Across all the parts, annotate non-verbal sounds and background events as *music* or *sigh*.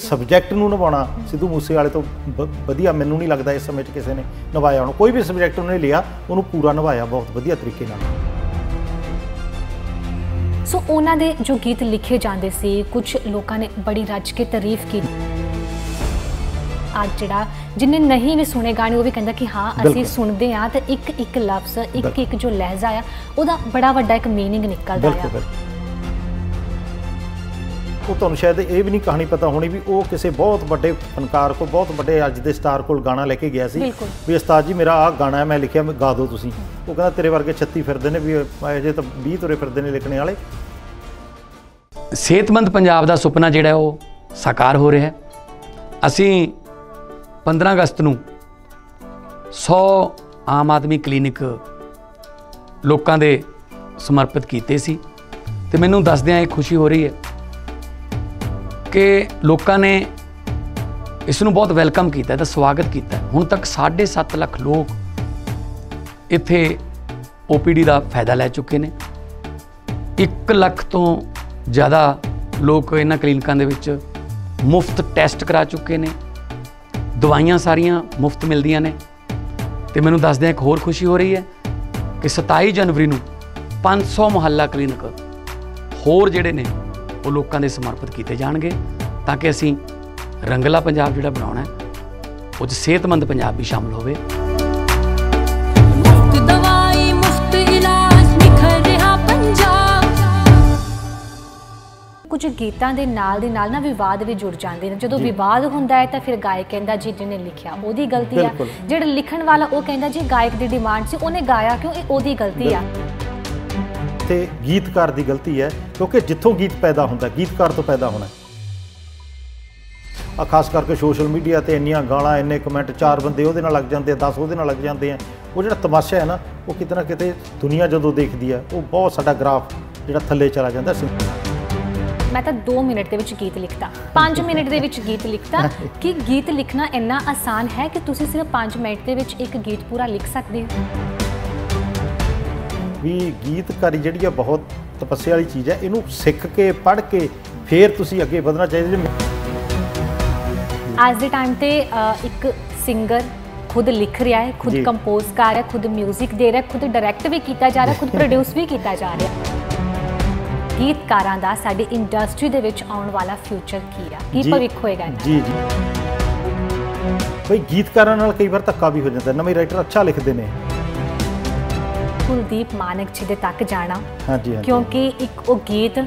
subject ਨੂੰ ਨਿਭਾਉਣਾ ਸਿੱਧੂ ਮੂਸੇ ਵਾਲੇ ਤੋਂ ਵਧੀਆ ਮੈਨੂੰ ਨਹੀਂ ਲੱਗਦਾ ਇਸ ਸਮੇਂ 'ਚ ਕਿਸੇ ਨੇ ਨਿਭਾਇਆ ਹੁਣ ਕੋਈ ਵੀ ਸਬਜੈਕਟ ਉਹਨੇ ਲਿਆ ਉਹਨੂੰ ਪੂਰਾ ਨਿਭਾਇਆ ਬਹੁਤ ਵਧੀਆ ਤਰੀਕੇ ਨਾਲ ਸੋ ਉਹਨਾਂ ਦੇ ਜੋ ਗੀਤ ਲਿਖੇ ਜਾਂਦੇ ਸੀ ਕੁਝ ਲੋਕਾਂ ਨੇ ਬੜੀ ਰੱਜ ਕੇ ਤਾਰੀਫ ਕੀਤੀ ਅੱਜ ਜਿਹੜਾ ਜਿਨੇ ਨਹੀਂ ਵੀ ਸੁਣੇ ਗਾਣੇ ਉਹ ਵੀ ਕਹਿੰਦਾ ਕਿ ਹਾਂ ਅਸੀਂ ਸੁਣਦੇ ਆ ਤਾਂ ਇੱਕ ਇੱਕ ਲਫ਼ਜ਼ ਇੱਕ ਇੱਕ ਜੋ ਲਹਿਜ਼ਾ ਆ ਉਹਦਾ ਬੜਾ ਵੱਡਾ ਇੱਕ ਮੀਨਿੰਗ ਨਿਕਲਦਾ ਆ ਉਹ ਤੁਹਾਨੂੰ ਸ਼ਾਇਦ ਇਹ ਵੀ ਨਹੀਂ ਕਹਾਣੀ ਪਤਾ ਹੋਣੀ ਵੀ ਉਹ ਕਿਸੇ ਬਹੁਤ ਵੱਡੇ ਫਨਕਾਰ ਕੋਲ ਬਹੁਤ ਵੱਡੇ ਅੱਜ ਦੇ ਸਟਾਰ ਕੋਲ ਗਾਣਾ ਲੈ ਕੇ ਗਿਆ ਸੀ ਵੀ ਉਸਤਾਦ ਜੀ ਮੇਰਾ ਆ ਗਾਣਾ ਹੈ ਮੈਂ ਲਿਖਿਆ ਮੈਂ ਗਾ ਦੋ ਤੁਸੀਂ ਉਹ ਕਹਿੰਦਾ ਤੇਰੇ ਵਰਗੇ 36 ਫਿਰਦੇ ਨੇ ਵੀ ਅਜੇ ਤਾਂ 20 ਤੁਰੇ ਫਿਰਦੇ ਨੇ ਲਿਖਣੇ ਵਾਲੇ ਸਿਹਤਮੰਦ ਪੰਜਾਬ ਦਾ ਸੁਪਨਾ ਜਿਹੜਾ ਉਹ ਸਾਕਾਰ ਹੋ ਰਿਹਾ ਹੈ ਅਸੀਂ 15 ਅਗਸਤ ਨੂੰ 100 ਆਮ ਆਦਮੀ ਕਲੀਨਿਕ ਲੋਕਾਂ ਦੇ ਸਮਰਪਿਤ ਕੀਤੇ ਸੀ ਤੇ ਮੈਨੂੰ ਦੱਸਦਿਆਂ ਇਹ ਖੁਸ਼ੀ ਹੋ ਰਹੀ ਹੈ ਕਿ ਲੋਕਾਂ ਨੇ ਇਸ ਨੂੰ ਬਹੁਤ ਵੈਲਕਮ ਕੀਤਾ ਤਾਂ ਸਵਾਗਤ ਕੀਤਾ ਹੁਣ ਤੱਕ 7.5 ਲੱਖ ਲੋਕ ਇੱਥੇ OPD ਦਾ ਫਾਇਦਾ ਲੈ ਚੁੱਕੇ ਨੇ 1 ਲੱਖ ਤੋਂ ਜ਼ਿਆਦਾ ਲੋਕ ਇਹਨਾਂ ਕਲੀਨਿਕਾਂ ਦੇ ਵਿੱਚ ਮੁਫਤ ਟੈਸਟ ਕਰਾ ਚੁੱਕੇ ਨੇ ਦਵਾਈਆਂ ਸਾਰੀਆਂ ਮੁਫਤ ਮਿਲਦੀਆਂ ਨੇ ਤੇ ਮੈਨੂੰ ਦੱਸਦਿਆਂ ਇੱਕ ਹੋਰ ਖੁਸ਼ੀ ਹੋ ਰਹੀ ਹੈ ਕਿ 27 ਜਨਵਰੀ ਨੂੰ 500 ਮੁਹੱਲਾ ਕਲੀਨਿਕ ਹੋਰ ਜਿਹੜੇ ਨੇ ਉਹ ਲੋਕਾਂ ਦੇ ਸਮਰਪਿਤ ਕੀਤੇ ਜਾਣਗੇ ਤਾਂ ਕਿ ਅਸੀਂ ਰੰਗਲਾ ਪੰਜਾਬ ਜਿਹੜਾ ਬਣਾਉਣਾ ਹੈ ਉਹ 'ਚ ਸਿਹਤਮੰਦ ਪੰਜਾਬ ਵੀ ਸ਼ਾਮਲ ਹੋਵੇ ਕੁਝ ਗੀਤਾਂ ਦੇ ਨਾਲ ਦੇ ਨਾਲ ਨਾ ਵਿਵਾਦ ਵੀ ਜੁੜ ਜਾਂਦੇ ਨੇ ਜਦੋਂ ਵਿਵਾਦ ਹੁੰਦਾ ਹੈ ਤਾਂ ਫਿਰ ਗਾਇਕ ਕਹਿੰਦਾ ਜੀ ਜਿਹਨੇ ਲਿਖਿਆ ਉਹਦੀ ਗਲਤੀ ਆ ਜਿਹੜਾ ਲਿਖਣ ਵਾਲਾ ਉਹ ਕਹਿੰਦਾ ਜੀ ਗਾਇਕ ਦੀ ਡਿਮਾਂਡ ਸੀ ਉਹਨੇ ਗਾਇਆ ਕਿਉਂ ਇਹ ਉਹਦੀ ਗਲਤੀ ਆ ਇੱਥੇ ਗੀਤਕਾਰ ਦੀ ਗਲਤੀ ਹੈ ਕਿਉਂਕਿ ਜਿੱਥੋਂ ਗੀਤ ਪੈਦਾ ਹੁੰਦਾ ਗੀਤਕਾਰ ਤੋਂ ਪੈਦਾ ਹੋਣਾ ਆ ਖਾਸ ਕਰਕੇ ਸੋਸ਼ਲ ਮੀਡੀਆ ਤੇ ਇੰਨੀਆਂ ਗਾਲਾਂ ਇੰਨੇ ਕਮੈਂਟ ਚਾਰ ਬੰਦੇ ਉਹਦੇ ਨਾਲ ਲੱਗ ਜਾਂਦੇ ਆ 10 ਉਹਦੇ ਨਾਲ ਲੱਗ ਜਾਂਦੇ ਆ ਉਹ ਜਿਹੜਾ ਤਮਾਸ਼ਾ ਹੈ ਨਾ ਉਹ ਕਿਤੇ ਨਾ ਕਿਤੇ ਦੁਨੀਆ ਜਦੋਂ ਦੇਖਦੀ ਆ ਉਹ ਬਹੁਤ ਸਾਡਾ ਗ੍ਰਾਫ ਜਿਹੜਾ ਥੱਲੇ ਚਲਾ ਜਾਂਦਾ ਸੀ ਮੈਂ ਤਾਂ 2 ਮਿੰਟ ਦੇ ਵਿੱਚ ਗੀਤ ਲਿਖਦਾ 5 ਮਿੰਟ ਦੇ ਵਿੱਚ ਗੀਤ ਲਿਖਦਾ ਕਿ ਗੀਤ ਲਿਖਣਾ ਇੰਨਾ ਆਸਾਨ ਹੈ ਕਿ ਤੁਸੀਂ ਸਿਰਫ 5 ਮਿੰਟ ਦੇ ਵਿੱਚ ਇੱਕ ਗੀਤ ਪੂਰਾ ਲਿਖ ਸਕਦੇ ਹੋ ਵੀ ਗੀਤਕਾਰੀ ਜਿਹੜੀ ਆ ਬਹੁਤ ਤਪੱਸਿਆ ਵਾਲੀ ਚੀਜ਼ ਹੈ ਇਹਨੂੰ ਸਿੱਖ ਕੇ ਪੜ੍ਹ ਕੇ ਫੇਰ ਤੁਸੀਂ ਅੱਗੇ ਵਧਣਾ ਚਾਹੀਦਾ ਅੱਜ ਦੇ ਟਾਈਮ ਤੇ ਇੱਕ ਸਿੰਗਰ ਖੁਦ ਲਿਖ ਰਿਹਾ ਹੈ ਖੁਦ ਕੰਪੋਜ਼ ਕਰ ਰਿਹਾ ਖੁਦ 뮤직 ਦੇ ਰਿਹਾ ਖੁਦ ਡਾਇਰੈਕਟ ਵੀ ਕੀਤਾ ਜਾ ਰਿਹਾ ਖੁਦ ਪ੍ਰੋਡਿਊਸ *laughs* ਵੀ ਕੀਤਾ ਜਾ ਰਿਹਾ ਗੀਤਕਾਰਾਂ ਦਾ ਸਾਡੀ ਇੰਡਸਟਰੀ ਦੇ ਵਿੱਚ ਆਉਣ ਵਾਲਾ ਫਿਊਚਰ ਕੀ ਆ ਕੀ ਭਵਿੱਖ ਹੋਏਗਾ ਜੀ ਜੀ ਕੋਈ ਗੀਤਕਾਰਾਂ ਨਾਲ ਕਈ ਵਾਰ ਧੱਕਾ ਵੀ ਹੋ ਜਾਂਦਾ ਨਵੇਂ ਰਾਈਟਰ ਅੱਛਾ ਲਿਖਦੇ ਨੇ ਕੁਲਦੀਪ ਮਾਨਕ ਜੀ ਦੇ ਤੱਕ ਜਾਣਾ ਹਾਂਜੀ ਕਿਉਂਕਿ ਇੱਕ ਉਹ ਗੀਤ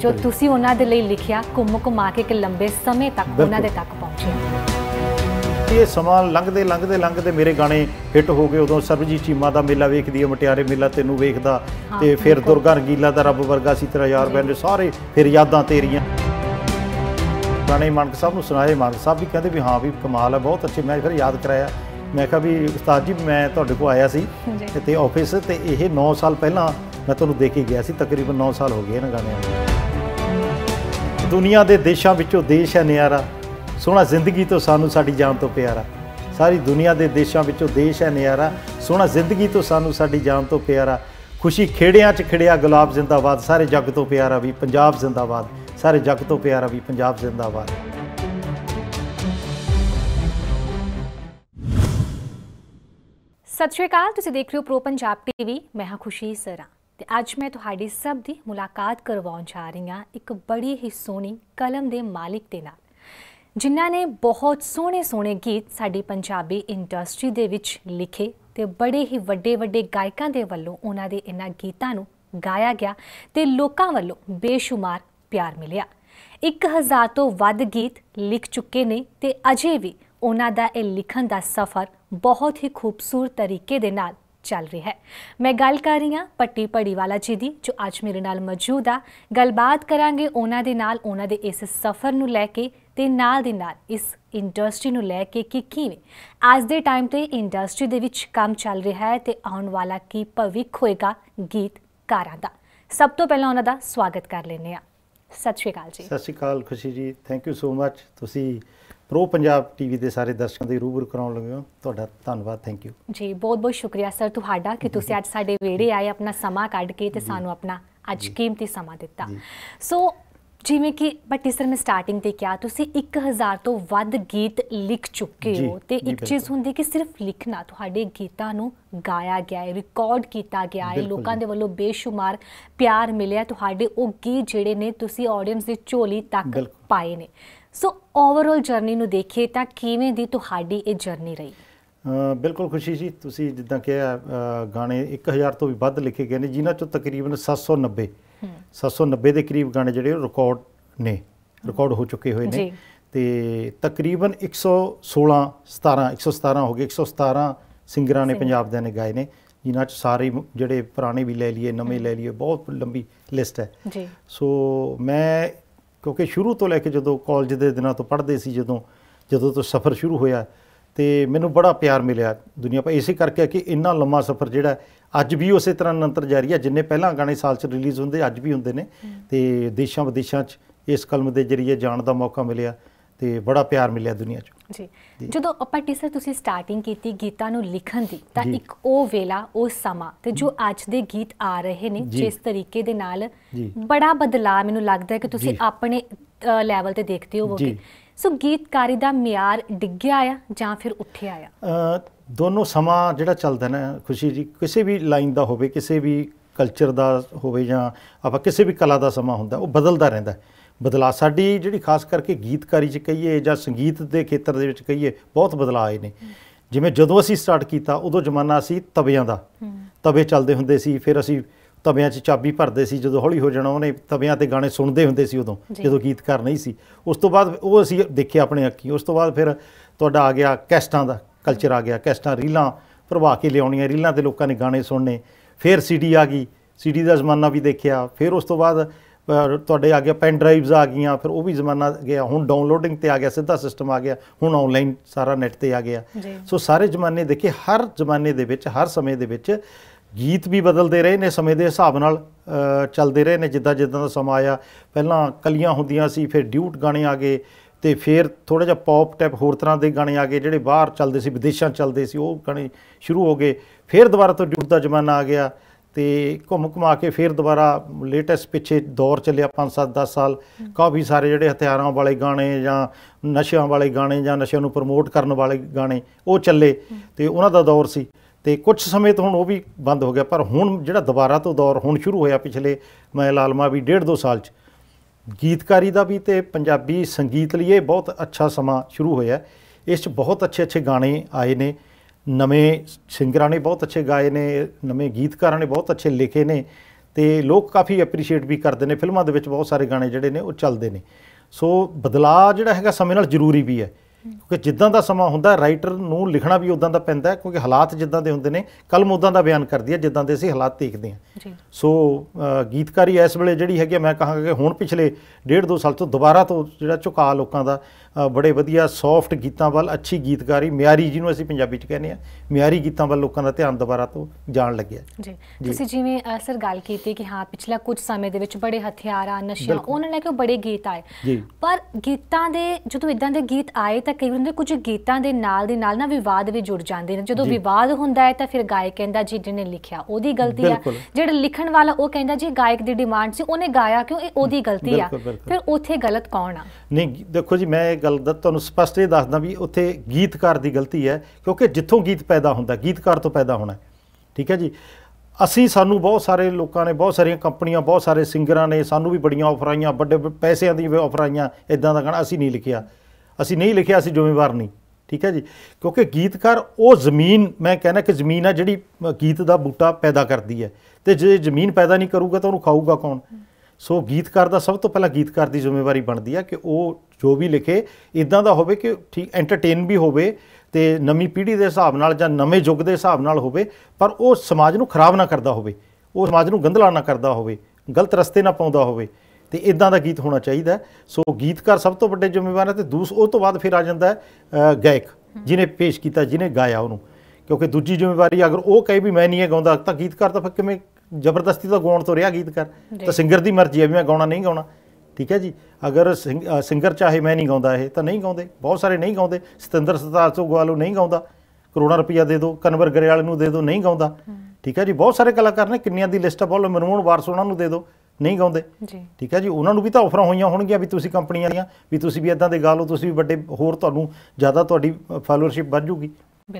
ਜੋ ਤੁਸੀਂ ਉਹਨਾਂ ਦੇ ਲਈ ਲਿਖਿਆ ਘੁੰਮ ਘੁਮਾ ਕੇ ਇੱਕ ਲੰਬੇ ਸਮੇਂ ਤੱਕ ਉਹਨਾਂ ਦੇ ਤੱਕ ਪਹੁੰਚੇ ਇਹ ਸਮਾਂ ਲੰਘਦੇ ਲੰਘਦੇ ਲੰਘਦੇ ਮੇਰੇ ਗਾਣੇ ਹਿੱਟ ਹੋ ਗਏ ਉਦੋਂ ਸਰਬਜੀਤ ਚੀਮਾ ਦਾ ਮੇਲਾ ਵੇਖਦੀ ਹੈ ਮਟਿਆਰੇ ਮੇਲਾ ਤੈਨੂੰ ਵੇਖਦਾ ਤੇ ਫਿਰ ਦੁਰਗਾ ਰੰਗੀਲਾ ਦਾ ਰੱਬ ਵਰਗਾ ਸੀ ਤੇਰਾ ਯਾਰ ਬੈਂਦੇ ਸਾਰੇ ਫਿਰ ਯਾਦਾਂ ਤੇਰੀਆਂ ਗਾਣੇ ਮਾਨਕ ਸਾਹਿਬ ਨੂੰ ਸੁਣਾਏ ਮਾਨਕ ਸਾਹਿਬ ਵੀ ਕਹਿੰਦੇ ਵੀ ਹਾਂ ਵੀ ਕਮਾਲ ਹੈ ਬਹੁਤ ਅੱਛੇ ਮੈਂ ਫਿਰ ਯਾਦ ਕਰਾਇਆ ਮੈਂ ਕਿਹਾ ਵੀ ਉਸਤਾਦ ਜੀ ਮੈਂ ਤੁਹਾਡੇ ਕੋਲ ਆਇਆ ਸੀ ਤੇ ਆਫਿਸ ਤੇ ਇਹ 9 ਸਾਲ ਪਹਿਲਾਂ ਮੈਂ ਤੁਹਾਨੂੰ ਦੇਖ ਕੇ ਗਿਆ ਸੀ ਤਕਰੀਬਨ 9 ਸਾਲ ਹੋ ਗਏ ਇਹਨਾਂ ਗਾਣਿਆਂ ਨੂੰ ਦੁਨੀਆ ਦੇ ਦੇਸ਼ਾਂ ਵਿੱਚੋਂ ਦੇਸ਼ ਹੈ ਨਿਆਰਾ ਸੋਹਣਾ ਜ਼ਿੰਦਗੀ ਤੋਂ ਸਾਨੂੰ ਸਾਡੀ ਜਾਨ ਤੋਂ ਪਿਆਰਾ ਸਾਰੀ ਦੁਨੀਆ ਦੇ ਦੇਸ਼ਾਂ ਵਿੱਚੋਂ ਦੇਸ਼ ਹੈ ਨਿਆਰਾ ਸੋਹਣਾ ਜ਼ਿੰਦਗੀ ਤੋਂ ਸਾਨੂੰ ਸਾਡੀ ਜਾਨ ਤੋਂ ਪਿਆਰਾ ਖੁਸ਼ੀ ਖੇੜਿਆਂ 'ਚ ਖਿੜਿਆ ਗੁਲਾਬ ਜ਼ਿੰਦਾਬਾਦ ਸਾਰੇ ਜੱਗ ਤੋਂ ਪਿਆਰਾ ਵੀ ਪੰਜਾਬ ਜ਼ਿੰਦਾਬਾਦ ਸਾਰੇ ਜੱਗ ਤੋਂ ਪਿਆਰਾ ਵੀ ਪੰਜਾਬ ਜ਼ਿੰਦਾਬਾਦ ਸਤਿ ਸ਼੍ਰੀ ਅਕਾਲ ਤੁਸੀਂ ਦੇਖ ਰਹੇ ਹੋ ਪ੍ਰੋ ਪੰਜਾਬ ਟੀਵੀ ਮੈਂ ਹਾਂ ਖੁਸ਼ੀ ਸਰਾ ਤੇ ਅੱਜ ਮੈਂ ਤੁਹਾਡੀ ਸਭ ਦੀ ਮੁਲਾਕਾਤ ਕਰਵਾਉਣ ਜਾ ਰਹੀ ਹਾਂ ਇੱਕ ਬੜੀ ਹੀ ਸੋਹਣੀ ਕਲਮ ਦੇ ਮਾਲਿਕ ਦੇ ਨਾਲ ਜਿਨ੍ਹਾਂ ਨੇ ਬਹੁਤ ਸੋਹਣੇ ਸੋਹਣੇ ਗੀਤ ਸਾਡੀ ਪੰਜਾਬੀ ਇੰਡਸਟਰੀ ਦੇ ਵਿੱਚ ਲਿਖੇ ਤੇ ਬੜੇ ਹੀ ਵੱਡੇ ਵੱਡੇ ਗਾਇਕਾਂ ਦੇ ਵੱਲੋਂ ਉਹਨਾਂ ਦੇ ਇਹਨਾਂ ਗੀਤਾਂ ਨੂੰ ਗਾਇਆ ਗਿਆ ਤੇ ਲੋਕਾਂ ਵੱਲੋਂ ਬੇਸ਼ੁਮਾਰ ਪਿਆਰ ਮਿਲਿਆ 1000 ਤੋਂ ਵੱਧ ਗੀਤ ਲਿਖ ਚੁੱਕੇ ਨੇ ਤੇ ਅਜੇ ਵੀ ਉਹਨਾਂ ਦਾ ਇਹ ਲਿਖਣ ਦਾ ਸਫ਼ਰ ਬਹੁਤ ਹੀ ਖੂਬਸੂਰਤ ਤਰੀਕੇ ਦੇ ਨਾਲ ਚੱਲ ਰਿਹਾ ਹੈ ਮੈਂ ਗੱਲ ਕਰ ਰਹੀ ਹਾਂ ਪੱਟੀ ਪੜੀਵਾਲਾ ਜੀ ਦੀ ਜੋ ਅੱਜ ਮੇਰੇ ਨਾਲ ਮੌਜੂਦ ਆ ਗੱਲਬਾਤ ਕਰਾਂਗੇ ਉਹਨਾਂ ਦੇ ਨਾਲ ਉਹਨਾਂ ਦੇ ਇਸ ਸਫ਼ਰ ਨੂੰ ਲੈ ਕੇ ਤੇ ਨਾਲ ਦੇ ਨਾਲ ਇਸ ਇੰਡਸਟਰੀ ਨੂੰ ਲੈ ਕੇ ਕਿ ਕਿਵੇਂ ਅੱਜ ਦੇ ਟਾਈਮ ਤੇ ਇੰਡਸਟਰੀ ਦੇ ਵਿੱਚ ਕੰਮ ਚੱਲ ਰਿਹਾ ਹੈ ਤੇ ਆਉਣ ਵਾਲਾ ਕੀ ਭਵਿੱਖ ਹੋਏਗਾ ਗੀਤਕਾਰਾਂ ਦਾ ਸਭ ਤੋਂ ਪਹਿਲਾਂ ਉਹਨਾਂ ਦਾ ਸਵਾਗਤ ਕਰ ਲੈਂਦੇ ਆ ਸਤਿ ਸ਼੍ਰੀ ਅਕਾਲ ਜੀ ਸਤਿ ਸ਼੍ਰੀ ਅਕਾਲ ਖੁਸ਼ੀ ਜੀ ਥੈਂਕ ਯੂ ਸੋ ਮੱਚ ਤੁਸੀਂ ਪ੍ਰੋ ਪੰਜਾਬ ਟੀਵੀ ਦੇ ਸਾਰੇ ਦਰਸ਼ਕਾਂ ਦੇ ਰੂਬਰੂ ਕਰਾਉਣ ਲੱਗੇ ਹਾਂ ਤੁਹਾਡਾ ਧੰਨਵਾਦ ਥੈਂਕ ਯੂ ਜੀ ਬਹੁਤ ਬਹੁਤ ਸ਼ੁਕਰੀਆ ਸਰ ਤੁਹਾਡਾ ਕਿ ਤੁਸੀਂ ਅੱਜ ਸਾਡੇ ਵੇੜੇ ਆਏ ਆਪਣਾ ਸਮਾਂ ਕੱਢ ਕੇ ਤੇ ਸਾਨੂੰ ਆਪਣਾ ਅੱਜ ਕੀਮਤੀ ਸਮਾਂ ਦਿੱਤਾ ਸੋ ਜਿਵੇਂ ਕਿ ਬੱਟੀ ਸਰ ਮੈਂ ਸਟਾਰਟਿੰਗ ਤੇ ਕਿਹਾ ਤੁਸੀਂ 1000 ਤੋਂ ਵੱਧ ਗੀਤ ਲਿਖ ਚੁੱਕੇ ਹੋ ਤੇ ਇੱਕ ਚੀਜ਼ ਹੁੰਦੀ ਕਿ ਸਿਰਫ ਲਿਖਣਾ ਤੁਹਾਡੇ ਗੀਤਾਂ ਨੂੰ ਗਾਇਆ ਗਿਆ ਹੈ ਰਿਕਾਰਡ ਕੀਤਾ ਗਿਆ ਹੈ ਲੋਕਾਂ ਦੇ ਵੱਲੋਂ ਬੇਸ਼ੁਮਾਰ ਪਿਆਰ ਮਿਲਿਆ ਤੁਹਾਡੇ ਉਹ ਗੀਤ ਜਿਹੜੇ ਨੇ ਤੁਸੀਂ ਆਡੀਅנס ਦੀ ਝੋਲੀ ਤੱਕ ਪਾਏ ਨੇ ਸੋ ਓਵਰਆਲ ਜਰਨੀ ਨੂੰ ਦੇਖੀਏ ਤਾਂ ਕਿਵੇਂ ਦੀ ਤੁਹਾਡੀ ਇਹ ਜਰਨੀ ਰਹੀ ਬਿਲਕੁਲ ਖੁਸ਼ੀ ਜੀ ਤੁਸੀਂ ਜਿੱਦਾਂ ਕਿਹਾ ਗਾਣੇ 1000 ਤੋਂ ਵੀ ਵੱਧ ਲਿਖੇ ਗਏ ਨੇ ਜਿਨ੍ਹਾਂ ਚੋਂ ਤਕਰੀਬਨ 790 790 ਦੇ ਕਰੀਬ ਗਾਣੇ ਜਿਹੜੇ ਰਿਕਾਰਡ ਨੇ ਰਿਕਾਰਡ ਹੋ ਚੁੱਕੇ ਹੋਏ ਨੇ ਤੇ ਤਕਰੀਬਨ 116 17 117 ਹੋ ਗਏ 117 ਸਿੰਗਰਾਂ ਨੇ ਪੰਜਾਬ ਦੇ ਨੇ ਗਾਏ ਨੇ ਜਿਨ੍ਹਾਂ ਚ ਸਾਰੇ ਜਿਹੜੇ ਪੁਰਾਣੇ ਵੀ ਲੈ ਲਈਏ ਨਵੇਂ ਲੈ ਲਈਏ ਬਹੁਤ ਲੰਬੀ ਲਿਸਟ ਹੈ ਜੀ ਸੋ ਮੈਂ ਕਿਉਂਕਿ ਸ਼ੁਰੂ ਤੋਂ ਲੈ ਕੇ ਜਦੋਂ ਕਾਲਜ ਦੇ ਦਿਨਾਂ ਤੋਂ ਪੜ੍ਹਦੇ ਸੀ ਜਦੋਂ ਜਦੋਂ ਤੋਂ ਸਫ਼ਰ ਸ਼ੁਰੂ ਹੋਇਆ ਤੇ ਮੈਨੂੰ ਬੜਾ ਪਿਆਰ ਮਿਲਿਆ ਦੁਨੀਆ ਪਰ ਇਸੇ ਕਰਕੇ ਕਿ ਇੰਨਾ ਲੰਮਾ ਸਫ਼ਰ ਜਿਹੜਾ ਅੱਜ ਵੀ ਉਸੇ ਤਰ੍ਹਾਂ ਨੰਤਰ ਜਾਰੀ ਹੈ ਜਿੰਨੇ ਪਹਿਲਾਂ ਗਾਣੇ ਸਾਲ 'ਚ ਰਿਲੀਜ਼ ਹੁੰਦੇ ਅੱਜ ਵੀ ਹੁੰਦੇ ਨੇ ਤੇ ਦੇਸ਼ਾਂ ਵਿਦੇਸ਼ਾਂ 'ਚ ਇਸ ਕਲਮ ਦੇ ਜਰੀਏ ਜਾਣ ਦਾ ਮੌਕਾ ਮਿਲਿਆ ਤੇ ਬੜਾ ਪਿਆਰ ਮਿਲਿਆ ਦੁਨੀਆ 'ਚ ਜੀ ਜਦੋਂ ਆਪਾਂ ਟੀਸਰ ਤੁਸੀਂ ਸਟਾਰਟਿੰਗ ਕੀਤੀ ਗੀਤਾਂ ਨੂੰ ਲਿਖਣ ਦੀ ਤਾਂ ਇੱਕ ਉਹ ਵੇਲਾ ਉਹ ਸਮਾਂ ਤੇ ਜੋ ਅੱਜ ਦੇ ਗੀਤ ਆ ਰਹੇ ਨੇ ਜਿਸ ਤਰੀਕੇ ਦੇ ਨਾਲ ਬੜਾ ਬਦਲਾਅ ਮੈਨੂੰ ਲੱਗਦਾ ਹੈ ਕਿ ਤੁਸੀਂ ਆਪਣੇ ਲੈਵਲ ਤੇ ਦੇਖਦੇ ਹੋ ਹੋਵੋਗੇ ਸੋ ਗੀਤਕਾਰੀ ਦਾ ਮਿਆਰ ਡਿੱਗਿਆ ਆ ਜਾਂ ਫਿਰ ਉੱਠਿਆ ਆ ਦੋਨੋਂ ਸਮਾਂ ਜਿਹੜਾ ਚੱਲਦਾ ਨਾ ਖੁਸ਼ੀ ਜੀ ਕਿਸੇ ਵੀ ਲਾਈਨ ਦਾ ਹੋਵੇ ਕਿਸੇ ਵੀ ਕਲਚਰ ਦਾ ਹੋਵੇ ਜਾਂ ਆਪਾਂ ਕਿਸੇ ਵੀ ਕਲਾ ਦਾ ਸਮਾਂ ਹੁੰਦਾ ਉਹ ਬਦਲਦਾ ਰਹਿੰਦਾ ਹੈ ਬਦਲਾ ਸਾਡੀ ਜਿਹੜੀ ਖਾਸ ਕਰਕੇ ਗੀਤਕਾਰੀ 'ਚ ਕਹੀਏ ਜਾਂ ਸੰਗੀਤ ਦੇ ਖੇਤਰ ਦੇ ਵਿੱਚ ਕਹੀਏ ਬਹੁਤ ਬਦਲਾ ਆਏ ਨੇ ਜਿਵੇਂ ਜਦੋਂ ਅਸੀਂ ਸਟਾਰਟ ਕੀਤਾ ਉਦੋਂ ਜ਼ਮਾਨਾ ਸੀ ਤਬਿਆਂ ਦਾ ਤਬੇ ਚੱਲਦੇ ਹੁੰਦੇ ਸੀ ਫਿਰ ਅਸੀਂ ਤਬਿਆਂ 'ਚ ਚਾਬੀ ਭਰਦੇ ਸੀ ਜਦੋਂ ਹੌਲੀ ਹੋ ਜਾਣਾ ਉਹਨੇ ਤਬਿਆਂ ਤੇ ਗਾਣੇ ਸੁਣਦੇ ਹੁੰਦੇ ਸੀ ਉਦੋਂ ਜਦੋਂ ਗੀਤਕਾਰ ਨਹੀਂ ਸੀ ਉਸ ਤੋਂ ਬਾਅਦ ਉਹ ਅਸੀਂ ਦੇਖਿਆ ਆਪਣੇ ਅੱਖੀ ਉਸ ਤੋਂ ਬਾਅਦ ਫਿਰ ਤੁਹਾਡਾ ਆ ਗਿਆ ਕੈਸਟਾਂ ਦਾ ਕਲਚਰ ਆ ਗਿਆ ਕੈਸਟਾਂ ਰੀਲਾਂ ਭਰਵਾ ਕੇ ਲਿਆਉਣੀਆਂ ਰੀਲਾਂ ਤੇ ਲੋਕਾਂ ਨੇ ਗਾਣੇ ਸੁਣਨੇ ਫਿਰ ਸੀਡੀ ਆ ਗਈ ਸੀਡੀ ਦਾ ਜ਼ਮਾਨਾ ਵੀ ਦੇਖਿਆ ਫਿਰ ਉਸ ਤੋਂ ਬਾਅਦ ਤੁਹਾਡੇ ਆ ਗਿਆ ਪੈਨ ਡਰਾਈਵਸ ਆ ਗਈਆਂ ਫਿਰ ਉਹ ਵੀ ਜ਼ਮਾਨਾ ਗਿਆ ਹੁਣ ਡਾਊਨਲੋਡਿੰਗ ਤੇ ਆ ਗਿਆ ਸਿੱਧਾ ਸਿਸਟਮ ਆ ਗਿਆ ਹੁਣ ਆਨਲਾਈਨ ਸਾਰਾ ਨੈਟ ਤੇ ਆ ਗਿਆ ਸੋ ਸਾਰੇ ਜ਼ਮਾਨੇ ਦੇਖੇ ਹਰ ਜ਼ਮਾਨੇ ਦੇ ਵਿੱਚ ਹਰ ਸਮੇਂ ਦੇ ਵਿੱਚ ਗੀਤ ਵੀ ਬਦਲਦੇ ਰਹੇ ਨੇ ਸਮੇਂ ਦੇ ਹਿਸਾਬ ਨਾਲ ਚੱਲਦੇ ਰਹੇ ਨੇ ਜਿੱਦਾਂ ਜਿੱਦਾਂ ਦਾ ਸਮਾਂ ਆਇਆ ਪਹਿਲਾਂ ਕਲੀਆਂ ਹੁੰਦੀਆਂ ਸੀ ਫਿਰ ਡਿਊਟ ਗਾਣੇ ਆ ਗਏ ਤੇ ਫਿਰ ਥੋੜਾ ਜਿਹਾ ਪੌਪ ਟੈਪ ਹੋਰ ਤਰ੍ਹਾਂ ਦੇ ਗਾਣੇ ਆ ਗਏ ਜਿਹੜੇ ਬਾਹਰ ਚੱਲਦੇ ਸੀ ਵਿਦੇਸ਼ਾਂ ਚੱਲਦੇ ਸੀ ਉਹ ਗਾਣੇ ਸ਼ੁਰੂ ਹੋ ਗਏ ਫਿਰ ਦੁਬਾਰਾ ਤੋਂ ਡਿਊਟ ਦਾ ਜ਼ਮਾਨਾ ਆ ਗਿਆ ਤੇ ਘੁੰਮ ਘੁਮਾ ਕੇ ਫਿਰ ਦੁਬਾਰਾ ਲੇਟੈਸਟ ਪਿੱਛੇ ਦੌਰ ਚੱਲਿਆ 5-7 10 ਸਾਲ ਕਾਫੀ ਸਾਰੇ ਜਿਹੜੇ ਹਥਿਆਰਾਂ ਵਾਲੇ ਗਾਣੇ ਜਾਂ ਨਸ਼ਿਆਂ ਵਾਲੇ ਗਾਣੇ ਜਾਂ ਨਸ਼ਿਆਂ ਨੂੰ ਪ੍ਰਮੋਟ ਕਰਨ ਵਾਲੇ ਗਾਣੇ ਉਹ ਚੱਲੇ ਤੇ ਉਹਨਾਂ ਦਾ ਦੌਰ ਸੀ ਤੇ ਕੁਝ ਸਮੇਂ ਤੋਂ ਹੁਣ ਉਹ ਵੀ ਬੰਦ ਹੋ ਗਿਆ ਪਰ ਹੁਣ ਜਿਹੜਾ ਦੁਬਾਰਾ ਤੋਂ ਦੌਰ ਹੁਣ ਸ਼ੁਰੂ ਹੋਇਆ ਪਿਛਲੇ ਮੈਂ ਲਾਲਮਾ ਵੀ 1.5 2 ਸਾਲ ਚ ਗੀਤਕਾਰੀ ਦਾ ਵੀ ਤੇ ਪੰਜਾਬੀ ਸੰਗੀਤ ਲਈ ਇਹ ਬਹੁਤ ਅੱਛਾ ਸਮਾਂ ਸ਼ੁਰੂ ਹੋਇਆ ਇਸ 'ਚ ਬਹੁਤ ਅੱਛੇ ਅੱਛੇ ਗਾਣੇ ਆਏ ਨੇ ਨਵੇਂ ਸਿੰਗਰਾਂ ਨੇ ਬਹੁਤ ਅੱਛੇ ਗਾਏ ਨੇ ਨਵੇਂ ਗੀਤਕਾਰਾਂ ਨੇ ਬਹੁਤ ਅੱਛੇ ਲਿਖੇ ਨੇ ਤੇ ਲੋਕ ਕਾਫੀ ਐਪਰੀਸ਼ੀਏਟ ਵੀ ਕਰਦੇ ਨੇ ਫਿਲਮਾਂ ਦੇ ਵਿੱਚ ਬਹੁਤ ਸਾਰੇ ਗਾਣੇ ਜਿਹੜੇ ਨੇ ਉਹ ਚੱਲਦੇ ਨੇ ਸੋ ਬਦਲਾਅ ਜਿਹੜਾ ਹੈਗਾ ਸਮੇਂ ਨਾਲ ਜ਼ਰੂਰੀ ਵੀ ਹੈ ਕਿਉਂਕਿ ਜਿੱਦਾਂ ਦਾ ਸਮਾਂ ਹੁੰਦਾ ਰਾਈਟਰ ਨੂੰ ਲਿਖਣਾ ਵੀ ਉਦਾਂ ਦਾ ਪੈਂਦਾ ਕਿਉਂਕਿ ਹਾਲਾਤ ਜਿੱਦਾਂ ਦੇ ਹੁੰਦੇ ਨੇ ਕਲਮ ਉਦਾਂ ਦਾ ਬਿਆਨ ਕਰਦੀ ਹੈ ਜਿੱਦਾਂ ਦੇ ਅਸੀਂ ਹਾਲਾਤ ਦੇਖਦੇ ਹਾਂ ਜੀ ਸੋ ਗੀਤਕਾਰੀ ਇਸ ਵੇਲੇ ਜਿਹੜੀ ਹੈਗੀ ਮੈਂ ਕਹਾਂਗਾ ਕਿ ਹੁਣ ਪਿਛਲੇ 1.5 2 ਸਾਲ ਤੋਂ ਦੁਬਾਰਾ ਤੋਂ ਜਿਹੜਾ ਝੁਕਾ ਲੋਕਾਂ ਦਾ ਬੜੇ ਵਧੀਆ ਸੌਫਟ ਗੀਤਾਂ ਵੱਲ ਅੱਛੀ ਗੀਤਕਾਰੀ ਮਿਆਰੀ ਜਿਹਨੂੰ ਅਸੀਂ ਪੰਜਾਬੀ ਚ ਕਹਿੰਦੇ ਆ ਮਿਆਰੀ ਗੀਤਾਂ ਵੱਲ ਲੋਕਾਂ ਦਾ ਧਿਆਨ ਦੁਬਾਰਾ ਤੋਂ ਜਾਣ ਲੱਗਿਆ ਜੀ ਤੁਸੀਂ ਜਿਵੇਂ ਸਰ ਗੱਲ ਕੀਤੀ ਕਿ ਹਾਂ ਪਿਛਲਾ ਕੁਝ ਸਮੇਂ ਦੇ ਵਿੱਚ ਬੜੇ ਹਥਿਆਰਾਂ ਨਸ਼ਿਆਂ ਉਹਨਾਂ ਲੈ ਕੇ ਬੜੇ ਗੀਤ ਆਏ ਪਰ ਗੀਤਾਂ ਦੇ ਜਦੋਂ ਇਦਾਂ ਦੇ ਗੀਤ ਆਏ ਤਾਂ ਕਈ ਹੁੰਦੇ ਕੁਝ ਗੀਤਾਂ ਦੇ ਨਾਲ ਦੇ ਨਾਲ ਨਾ ਵਿਵਾਦ ਵੀ ਜੁੜ ਜਾਂਦੇ ਨੇ ਜਦੋਂ ਵਿਵਾਦ ਹੁੰਦਾ ਹੈ ਤਾਂ ਫਿਰ ਗਾਇਕ ਕਹਿੰਦਾ ਜੀ ਜਿਹਨੇ ਲਿਖਿਆ ਉਹਦੀ ਗਲਤੀ ਆ ਜਿਹੜਾ ਲਿਖਣ ਵਾਲਾ ਉਹ ਕਹਿੰਦਾ ਜੀ ਗਾਇਕ ਦੀ ਡਿਮਾਂਡ ਸੀ ਉਹਨੇ ਗਾਇਆ ਕਿਉਂ ਇਹ ਉਹਦੀ ਗਲਤੀ ਆ ਫਿਰ ਉੱਥੇ ਗਲਤ ਕੌਣ ਆ ਨਹੀਂ ਦੇਖੋ ਜੀ ਮੈਂ ਇਹ ਗੱਲ ਦਾ ਤੁਹਾਨੂੰ ਸਪਸ਼ਟ ਇਹ ਦੱਸਦਾ ਵੀ ਉੱਥੇ ਗੀਤਕਾਰ ਦੀ ਗਲਤੀ ਹੈ ਕਿਉਂਕਿ ਜਿੱਥੋਂ ਗੀਤ ਪੈਦਾ ਹੁੰਦਾ ਗੀਤਕਾਰ ਤੋਂ ਪੈਦਾ ਹੋਣਾ ਠੀਕ ਹੈ ਜੀ ਅਸੀਂ ਸਾਨੂੰ ਬਹੁਤ ਸਾਰੇ ਲੋਕਾਂ ਨੇ ਬਹੁਤ ਸਾਰੀਆਂ ਕੰਪਨੀਆਂ ਬਹੁਤ ਸਾਰੇ ਸਿੰਗਰਾਂ ਨੇ ਸਾਨੂੰ ਵੀ ਬੜੀਆਂ ਆਫਰਾਂ ਆਈਆਂ ਵੱਡੇ ਪੈਸਿਆਂ ਦੀਆਂ ਆਫਰਾਂ ਆਈਆਂ ਇਦਾਂ ਦਾ ਕਹਣਾ ਅਸੀਂ ਨਹੀਂ ਲਿਖਿਆ ਅਸੀਂ ਨਹੀਂ ਲਿਖਿਆ ਅਸੀਂ ਜ਼ਿੰਮੇਵਾਰ ਨਹੀਂ ਠੀਕ ਹੈ ਜੀ ਕਿਉਂਕਿ ਗੀਤਕਾਰ ਉਹ ਜ਼ਮੀਨ ਮੈਂ ਕਹਿੰਦਾ ਕਿ ਜ਼ਮੀਨ ਆ ਜਿਹੜੀ ਗੀਤ ਦਾ ਬੂਟਾ ਪੈਦਾ ਕਰਦੀ ਹੈ ਤੇ ਜੇ ਜ਼ਮੀਨ ਪੈਦਾ ਨਹੀਂ ਕਰੂਗਾ ਤਾਂ ਉਹਨੂੰ ਖਾਊਗਾ ਕੌਣ ਸੋ ਗੀਤਕਾਰ ਦਾ ਸਭ ਤੋਂ ਪਹਿਲਾਂ ਗੀਤਕਾਰ ਦੀ ਜ਼ਿੰਮੇਵਾਰੀ ਬਣਦੀ ਹੈ ਕਿ ਉਹ ਜੋ ਵੀ ਲਿਖੇ ਇਦਾਂ ਦਾ ਹੋਵੇ ਕਿ ਠੀਕ ਐਂਟਰਟੇਨ ਵੀ ਹੋਵੇ ਤੇ ਨਵੀਂ ਪੀੜ੍ਹੀ ਦੇ ਹਿਸਾਬ ਨਾਲ ਜਾਂ ਨਵੇਂ ਯੁੱਗ ਦੇ ਹਿਸਾਬ ਨਾਲ ਹੋਵੇ ਪਰ ਉਹ ਸਮਾਜ ਨੂੰ ਖਰਾਬ ਨਾ ਕਰਦਾ ਹੋਵੇ ਉਹ ਸਮਾਜ ਨੂੰ ਗੰਦਲਾ ਨਾ ਕਰਦਾ ਹੋਵੇ ਗਲਤ ਰਸਤੇ ਨਾ ਪਾਉਂਦਾ ਹੋਵੇ ਤੇ ਇਦਾਂ ਦਾ ਗੀਤ ਹੋਣਾ ਚਾਹੀਦਾ ਸੋ ਗੀਤਕਾਰ ਸਭ ਤੋਂ ਵੱਡੇ ਜ਼ਿੰਮੇਵਾਰ ਹੈ ਤੇ ਦੂਸ ਉਹ ਤੋਂ ਬਾਅਦ ਫਿਰ ਆ ਜਾਂਦਾ ਗਾਇਕ ਜਿਨੇ ਪੇਸ਼ ਕੀਤਾ ਜਿਨੇ ਗਾਇਆ ਉਹਨੂੰ ਕਿਉਂਕਿ ਦੂਜੀ ਜ਼ਿੰਮੇਵਾਰੀ ਅਗਰ ਉਹ ਕਹੇ ਵੀ ਮੈਂ ਨਹੀਂ ਗਾਉਂਦਾ ਤਾਂ ਗੀਤਕਾਰ ਤਾਂ ਫਿਰ ਕਿਵੇਂ ਜ਼ਬਰਦਸਤੀ ਤਾਂ ਗਾਉਣ ਤੋਂ ਰਿਹਾ ਗੀਤਕਾਰ ਤਾਂ ਸਿੰਗਰ ਦੀ ਮਰਜ਼ੀ ਹੈ ਵੀ ਮੈਂ ਗਾਉਣਾ ਨਹੀਂ ਗਾਉਣਾ ਠੀਕ ਹੈ ਜੀ ਅਗਰ ਸਿੰਗਰ ਚਾਹੇ ਮੈਂ ਨਹੀਂ ਗਾਉਂਦਾ ਇਹ ਤਾਂ ਨਹੀਂ ਗਾਉਂਦੇ ਬਹੁਤ ਸਾਰੇ ਨਹੀਂ ਗਾਉਂਦੇ ਸਤਿੰਦਰ ਸਰਤਾਜ ਤੋਂ ਗਵਾਲੋ ਨਹੀਂ ਗਾਉਂਦਾ ਕਰੋੜਾ ਰੁਪਈਆ ਦੇ ਦਿਓ ਕਨਵਰ ਗਰੇਵਾਲ ਨੂੰ ਦੇ ਦਿਓ ਨਹੀਂ ਗਾਉਂਦਾ ਠੀਕ ਹੈ ਜੀ ਬਹੁਤ ਸਾਰੇ ਕਲਾਕਾਰ ਨੇ ਕਿੰਨੀਆਂ ਦੀ ਲਿਸਟ ਆ ਬੋਲੋ ਮਨਮੋਹਨ ਵਾਰਸ ਉਹਨਾਂ ਨੂੰ ਦੇ ਦਿਓ ਨਹੀਂ ਗਾਉਂਦੇ ਜੀ ਠੀਕ ਹੈ ਜੀ ਉਹਨਾਂ ਨੂੰ ਵੀ ਤਾਂ ਆਫਰਾਂ ਹੋਈਆਂ ਹੋਣਗੀਆਂ ਵੀ ਤੁਸੀਂ ਕੰਪਨੀਆਂ ਦੀਆਂ ਵੀ ਤੁਸੀਂ ਵੀ ਇਦਾਂ ਦੇ ਗਾ ਲਓ ਤੁਸੀਂ ਵੀ ਵੱਡੇ ਹੋਰ ਤੁਹਾਨੂੰ ਜ਼ਿਆਦਾ ਤੁਹਾਡੀ ਫਾਲੋਅਰਸ਼ਿਪ ਵੱਧ ਜੂਗੀ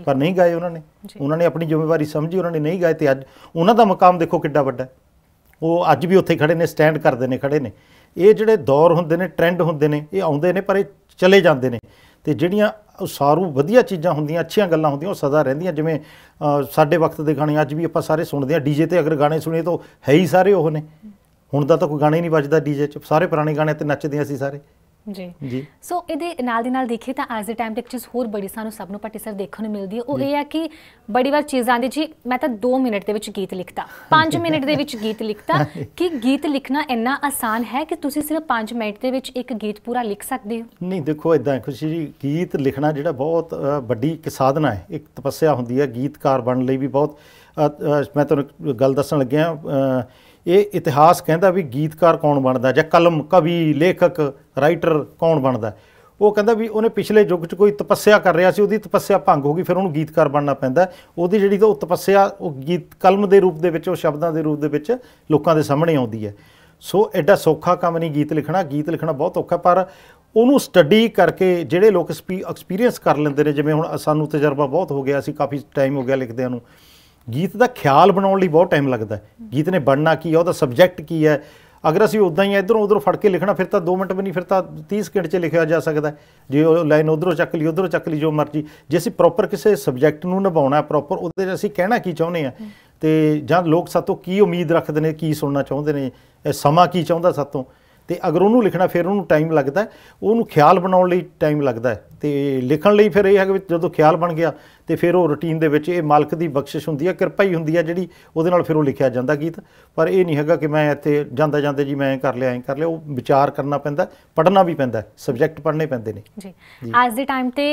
ਪਰ ਨਹੀਂ ਗਾਏ ਉਹਨਾਂ ਨੇ ਉਹਨਾਂ ਨੇ ਆਪਣੀ ਜ਼ਿੰਮੇਵਾਰੀ ਸਮਝੀ ਉਹਨਾਂ ਨੇ ਨਹੀਂ ਗਾਏ ਤੇ ਅੱਜ ਉਹਨਾਂ ਦਾ ਮਕਾਮ ਦੇਖੋ ਕਿੱਡਾ ਵੱਡਾ ਉਹ ਅੱਜ ਵੀ ਉੱਥੇ ਖੜੇ ਨੇ ਸਟੈਂਡ ਕਰਦੇ ਨੇ ਖੜੇ ਨੇ ਇਹ ਜਿਹੜੇ ਦੌਰ ਹੁੰਦੇ ਨੇ ਟ੍ਰੈਂਡ ਹੁੰਦੇ ਨੇ ਇਹ ਆਉਂਦੇ ਨੇ ਪਰ ਇਹ ਚਲੇ ਜਾਂਦੇ ਨੇ ਤੇ ਜਿਹੜੀਆਂ ਸਾਰੂ ਵਧੀਆ ਚੀਜ਼ਾਂ ਹੁੰਦੀਆਂ ਅੱਛੀਆਂ ਗੱਲਾਂ ਹੁੰਦੀਆਂ ਉਹ ਸਦਾ ਰਹਿੰਦੀਆਂ ਜਿਵੇਂ ਸਾਡੇ ਵਕਤ ਦੇ ਗਾਣੇ ਅੱਜ ਵੀ ਆਪਾਂ ਸਾਰੇ ਸੁਣਦੇ ਆ ਡੀਜੇ ਤੇ ਅਗਰ ਗਾਣੇ ਸੁਣੀਏ ਤਾਂ ਹੈ ਹੀ ਸਾਰੇ ਉਹ ਨੇ ਹੁਣ ਦਾ ਤਾਂ ਕੋਈ ਗਾਣਾ ਹੀ ਨਹੀਂ ਵੱਜਦਾ ਡੀਜੇ 'ਚ ਸਾਰੇ ਪੁਰਾਣੇ ਗਾਣੇ ਤੇ ਨੱਚਦੇ ਅਸੀਂ ਸਾਰੇ ਜੀ ਜੀ ਸੋ ਇਹਦੇ ਨਾਲ ਦੀ ਨਾਲ ਦੇਖੇ ਤਾਂ ਐਜ਼ ਅ ਟਾਈਮ ਤੇ ਚੀਜ਼ ਹੋਰ ਬੜੀ ਸਾਨੂੰ ਸਭ ਨੂੰ ਪੱਟੀ ਸਰ ਦੇਖਣ ਨੂੰ ਮਿਲਦੀ ਹੈ ਉਹ ਇਹ ਹੈ ਕਿ ਬੜੀ ਵਾਰ ਚੀਜ਼ ਆਂਦੀ ਜੀ ਮੈਂ ਤਾਂ 2 ਮਿੰਟ ਦੇ ਵਿੱਚ ਗੀਤ ਲਿਖਤਾ 5 *laughs* ਮਿੰਟ ਦੇ ਵਿੱਚ ਗੀਤ ਲਿਖਤਾ ਕਿ ਗੀਤ ਲਿਖਣਾ ਇੰਨਾ ਆਸਾਨ ਹੈ ਕਿ ਤੁਸੀਂ ਸਿਰਫ 5 ਮਿੰਟ ਦੇ ਵਿੱਚ ਇੱਕ ਗੀਤ ਪੂਰਾ ਲਿਖ ਸਕਦੇ ਹੋ ਨਹੀਂ ਦੇਖੋ ਇਦਾਂ ਖੁਸ਼ੀ ਜੀ ਗੀਤ ਲਿਖਣਾ ਜਿਹੜਾ ਬਹੁਤ ਵੱਡੀ ਇੱਕ ਸਾਧਨਾ ਹੈ ਇੱਕ ਤਪੱਸਿਆ ਹੁੰਦੀ ਹੈ ਗੀਤਕਾਰ ਬਣਨ ਲਈ ਵੀ ਬਹੁਤ ਮੈਂ ਤੁਹਾਨੂੰ ਗੱਲ ਦੱਸਣ ਲੱਗਿਆ ਇਹ ਇਤਿਹਾਸ ਕਹਿੰਦਾ ਵੀ ਗੀਤਕਾਰ ਕੌਣ ਬਣਦਾ ਜਾਂ ਕਲਮ ਕਵੀ ਲੇਖਕ ਰਾਈਟਰ ਕੌਣ ਬਣਦਾ ਉਹ ਕਹਿੰਦਾ ਵੀ ਉਹਨੇ ਪਿਛਲੇ ਯੁੱਗ 'ਚ ਕੋਈ ਤਪੱਸਿਆ ਕਰ ਰਿਹਾ ਸੀ ਉਹਦੀ ਤਪੱਸਿਆ ਭੰਗ ਹੋ ਗਈ ਫਿਰ ਉਹਨੂੰ ਗੀਤਕਾਰ ਬਣਨਾ ਪੈਂਦਾ ਉਹਦੀ ਜਿਹੜੀ ਉਹ ਤਪੱਸਿਆ ਉਹ ਗੀਤ ਕਲਮ ਦੇ ਰੂਪ ਦੇ ਵਿੱਚ ਉਹ ਸ਼ਬਦਾਂ ਦੇ ਰੂਪ ਦੇ ਵਿੱਚ ਲੋਕਾਂ ਦੇ ਸਾਹਮਣੇ ਆਉਂਦੀ ਹੈ ਸੋ ਐਡਾ ਸੌਖਾ ਕੰਮ ਨਹੀਂ ਗੀਤ ਲਿਖਣਾ ਗੀਤ ਲਿਖਣਾ ਬਹੁਤ ਔਖਾ ਪਰ ਉਹਨੂੰ ਸਟੱਡੀ ਕਰਕੇ ਜਿਹੜੇ ਲੋਕ ਐਕਸਪੀਰੀਅੰਸ ਕਰ ਲੈਂਦੇ ਨੇ ਜਿਵੇਂ ਹੁਣ ਸਾਨੂੰ ਤਜਰਬਾ ਬਹੁਤ ਹੋ ਗਿਆ ਅਸੀਂ ਕਾਫੀ ਟਾਈਮ ਹੋ ਗਿਆ ਲਿਖਦਿਆਂ ਨੂੰ ਗੀਤ ਦਾ ਖਿਆਲ ਬਣਾਉਣ ਲਈ ਬਹੁਤ ਟਾਈਮ ਲੱਗਦਾ ਹੈ ਗੀਤ ਨੇ ਬਣਨਾ ਕੀ ਹੈ ਉਹਦਾ ਸਬਜੈਕਟ ਕੀ ਹੈ ਅਗਰ ਅਸੀਂ ਉਦਾਂ ਹੀ ਇਧਰੋਂ ਉਧਰੋਂ ਫੜ ਕੇ ਲਿਖਣਾ ਫਿਰ ਤਾਂ 2 ਮਿੰਟ ਵੀ ਨਹੀਂ ਫਿਰ ਤਾਂ 30 ਸਕਿੰਟ 'ਚ ਲਿਖਿਆ ਜਾ ਸਕਦਾ ਜੇ ਉਹ ਲਾਈਨ ਉਧਰੋਂ ਚੱਕ ਲਈ ਉਧਰੋਂ ਚੱਕ ਲਈ ਜੋ ਮਰਜੀ ਜੇ ਅਸੀਂ ਪ੍ਰੋਪਰ ਕਿਸੇ ਸਬਜੈਕਟ ਨੂੰ ਨਿਭਾਉਣਾ ਪ੍ਰੋਪਰ ਉਹਦੇ 'ਚ ਅਸੀਂ ਕਹਿਣਾ ਕੀ ਚਾਹੁੰਦੇ ਆ ਤੇ ਜਾਂ ਲੋਕ ਸਾਤੋਂ ਕੀ ਉਮੀਦ ਰੱਖਦੇ ਨੇ ਕੀ ਸੁਣਨਾ ਚਾਹੁੰਦੇ ਨੇ ਸਮਾਂ ਕੀ ਚਾਹੁੰਦਾ ਸਾਤੋਂ ਤੇ ਅਗਰ ਉਹਨੂੰ ਲਿਖਣਾ ਫਿਰ ਉਹਨੂੰ ਟਾਈਮ ਲੱਗਦਾ ਉਹਨੂੰ ਖਿਆਲ ਬਣਾਉਣ ਲਈ ਟਾਈਮ ਲੱਗਦਾ ਤੇ ਲਿਖਣ ਲਈ ਫਿਰ ਇਹ ਹੈ ਕਿ ਜਦੋਂ ਖਿਆਲ ਬਣ ਗਿਆ ਤੇ ਫਿਰ ਉਹ ਰੁਟੀਨ ਦੇ ਵਿੱਚ ਇਹ ਮਾਲਕ ਦੀ ਬਖਸ਼ਿਸ਼ ਹੁੰਦੀ ਹੈ ਕਿਰਪਾ ਹੀ ਹੁੰਦੀ ਹੈ ਜਿਹੜੀ ਉਹਦੇ ਨਾਲ ਫਿਰ ਉਹ ਲਿਖਿਆ ਜਾਂਦਾ ਗੀਤ ਪਰ ਇਹ ਨਹੀਂ ਹੈਗਾ ਕਿ ਮੈਂ ਇੱਥੇ ਜਾਂਦਾ ਜਾਂਦੇ ਜੀ ਮੈਂ ਕਰ ਲਿਆ ਐਂ ਕਰ ਲਿਆ ਉਹ ਵਿਚਾਰ ਕਰਨਾ ਪੈਂਦਾ ਪੜ੍ਹਨਾ ਵੀ ਪੈਂਦਾ ਸਬਜੈਕਟ ਪੜ੍ਹਨੇ ਪੈਂਦੇ ਨੇ ਜੀ ਅੱਜ ਦੇ ਟਾਈਮ ਤੇ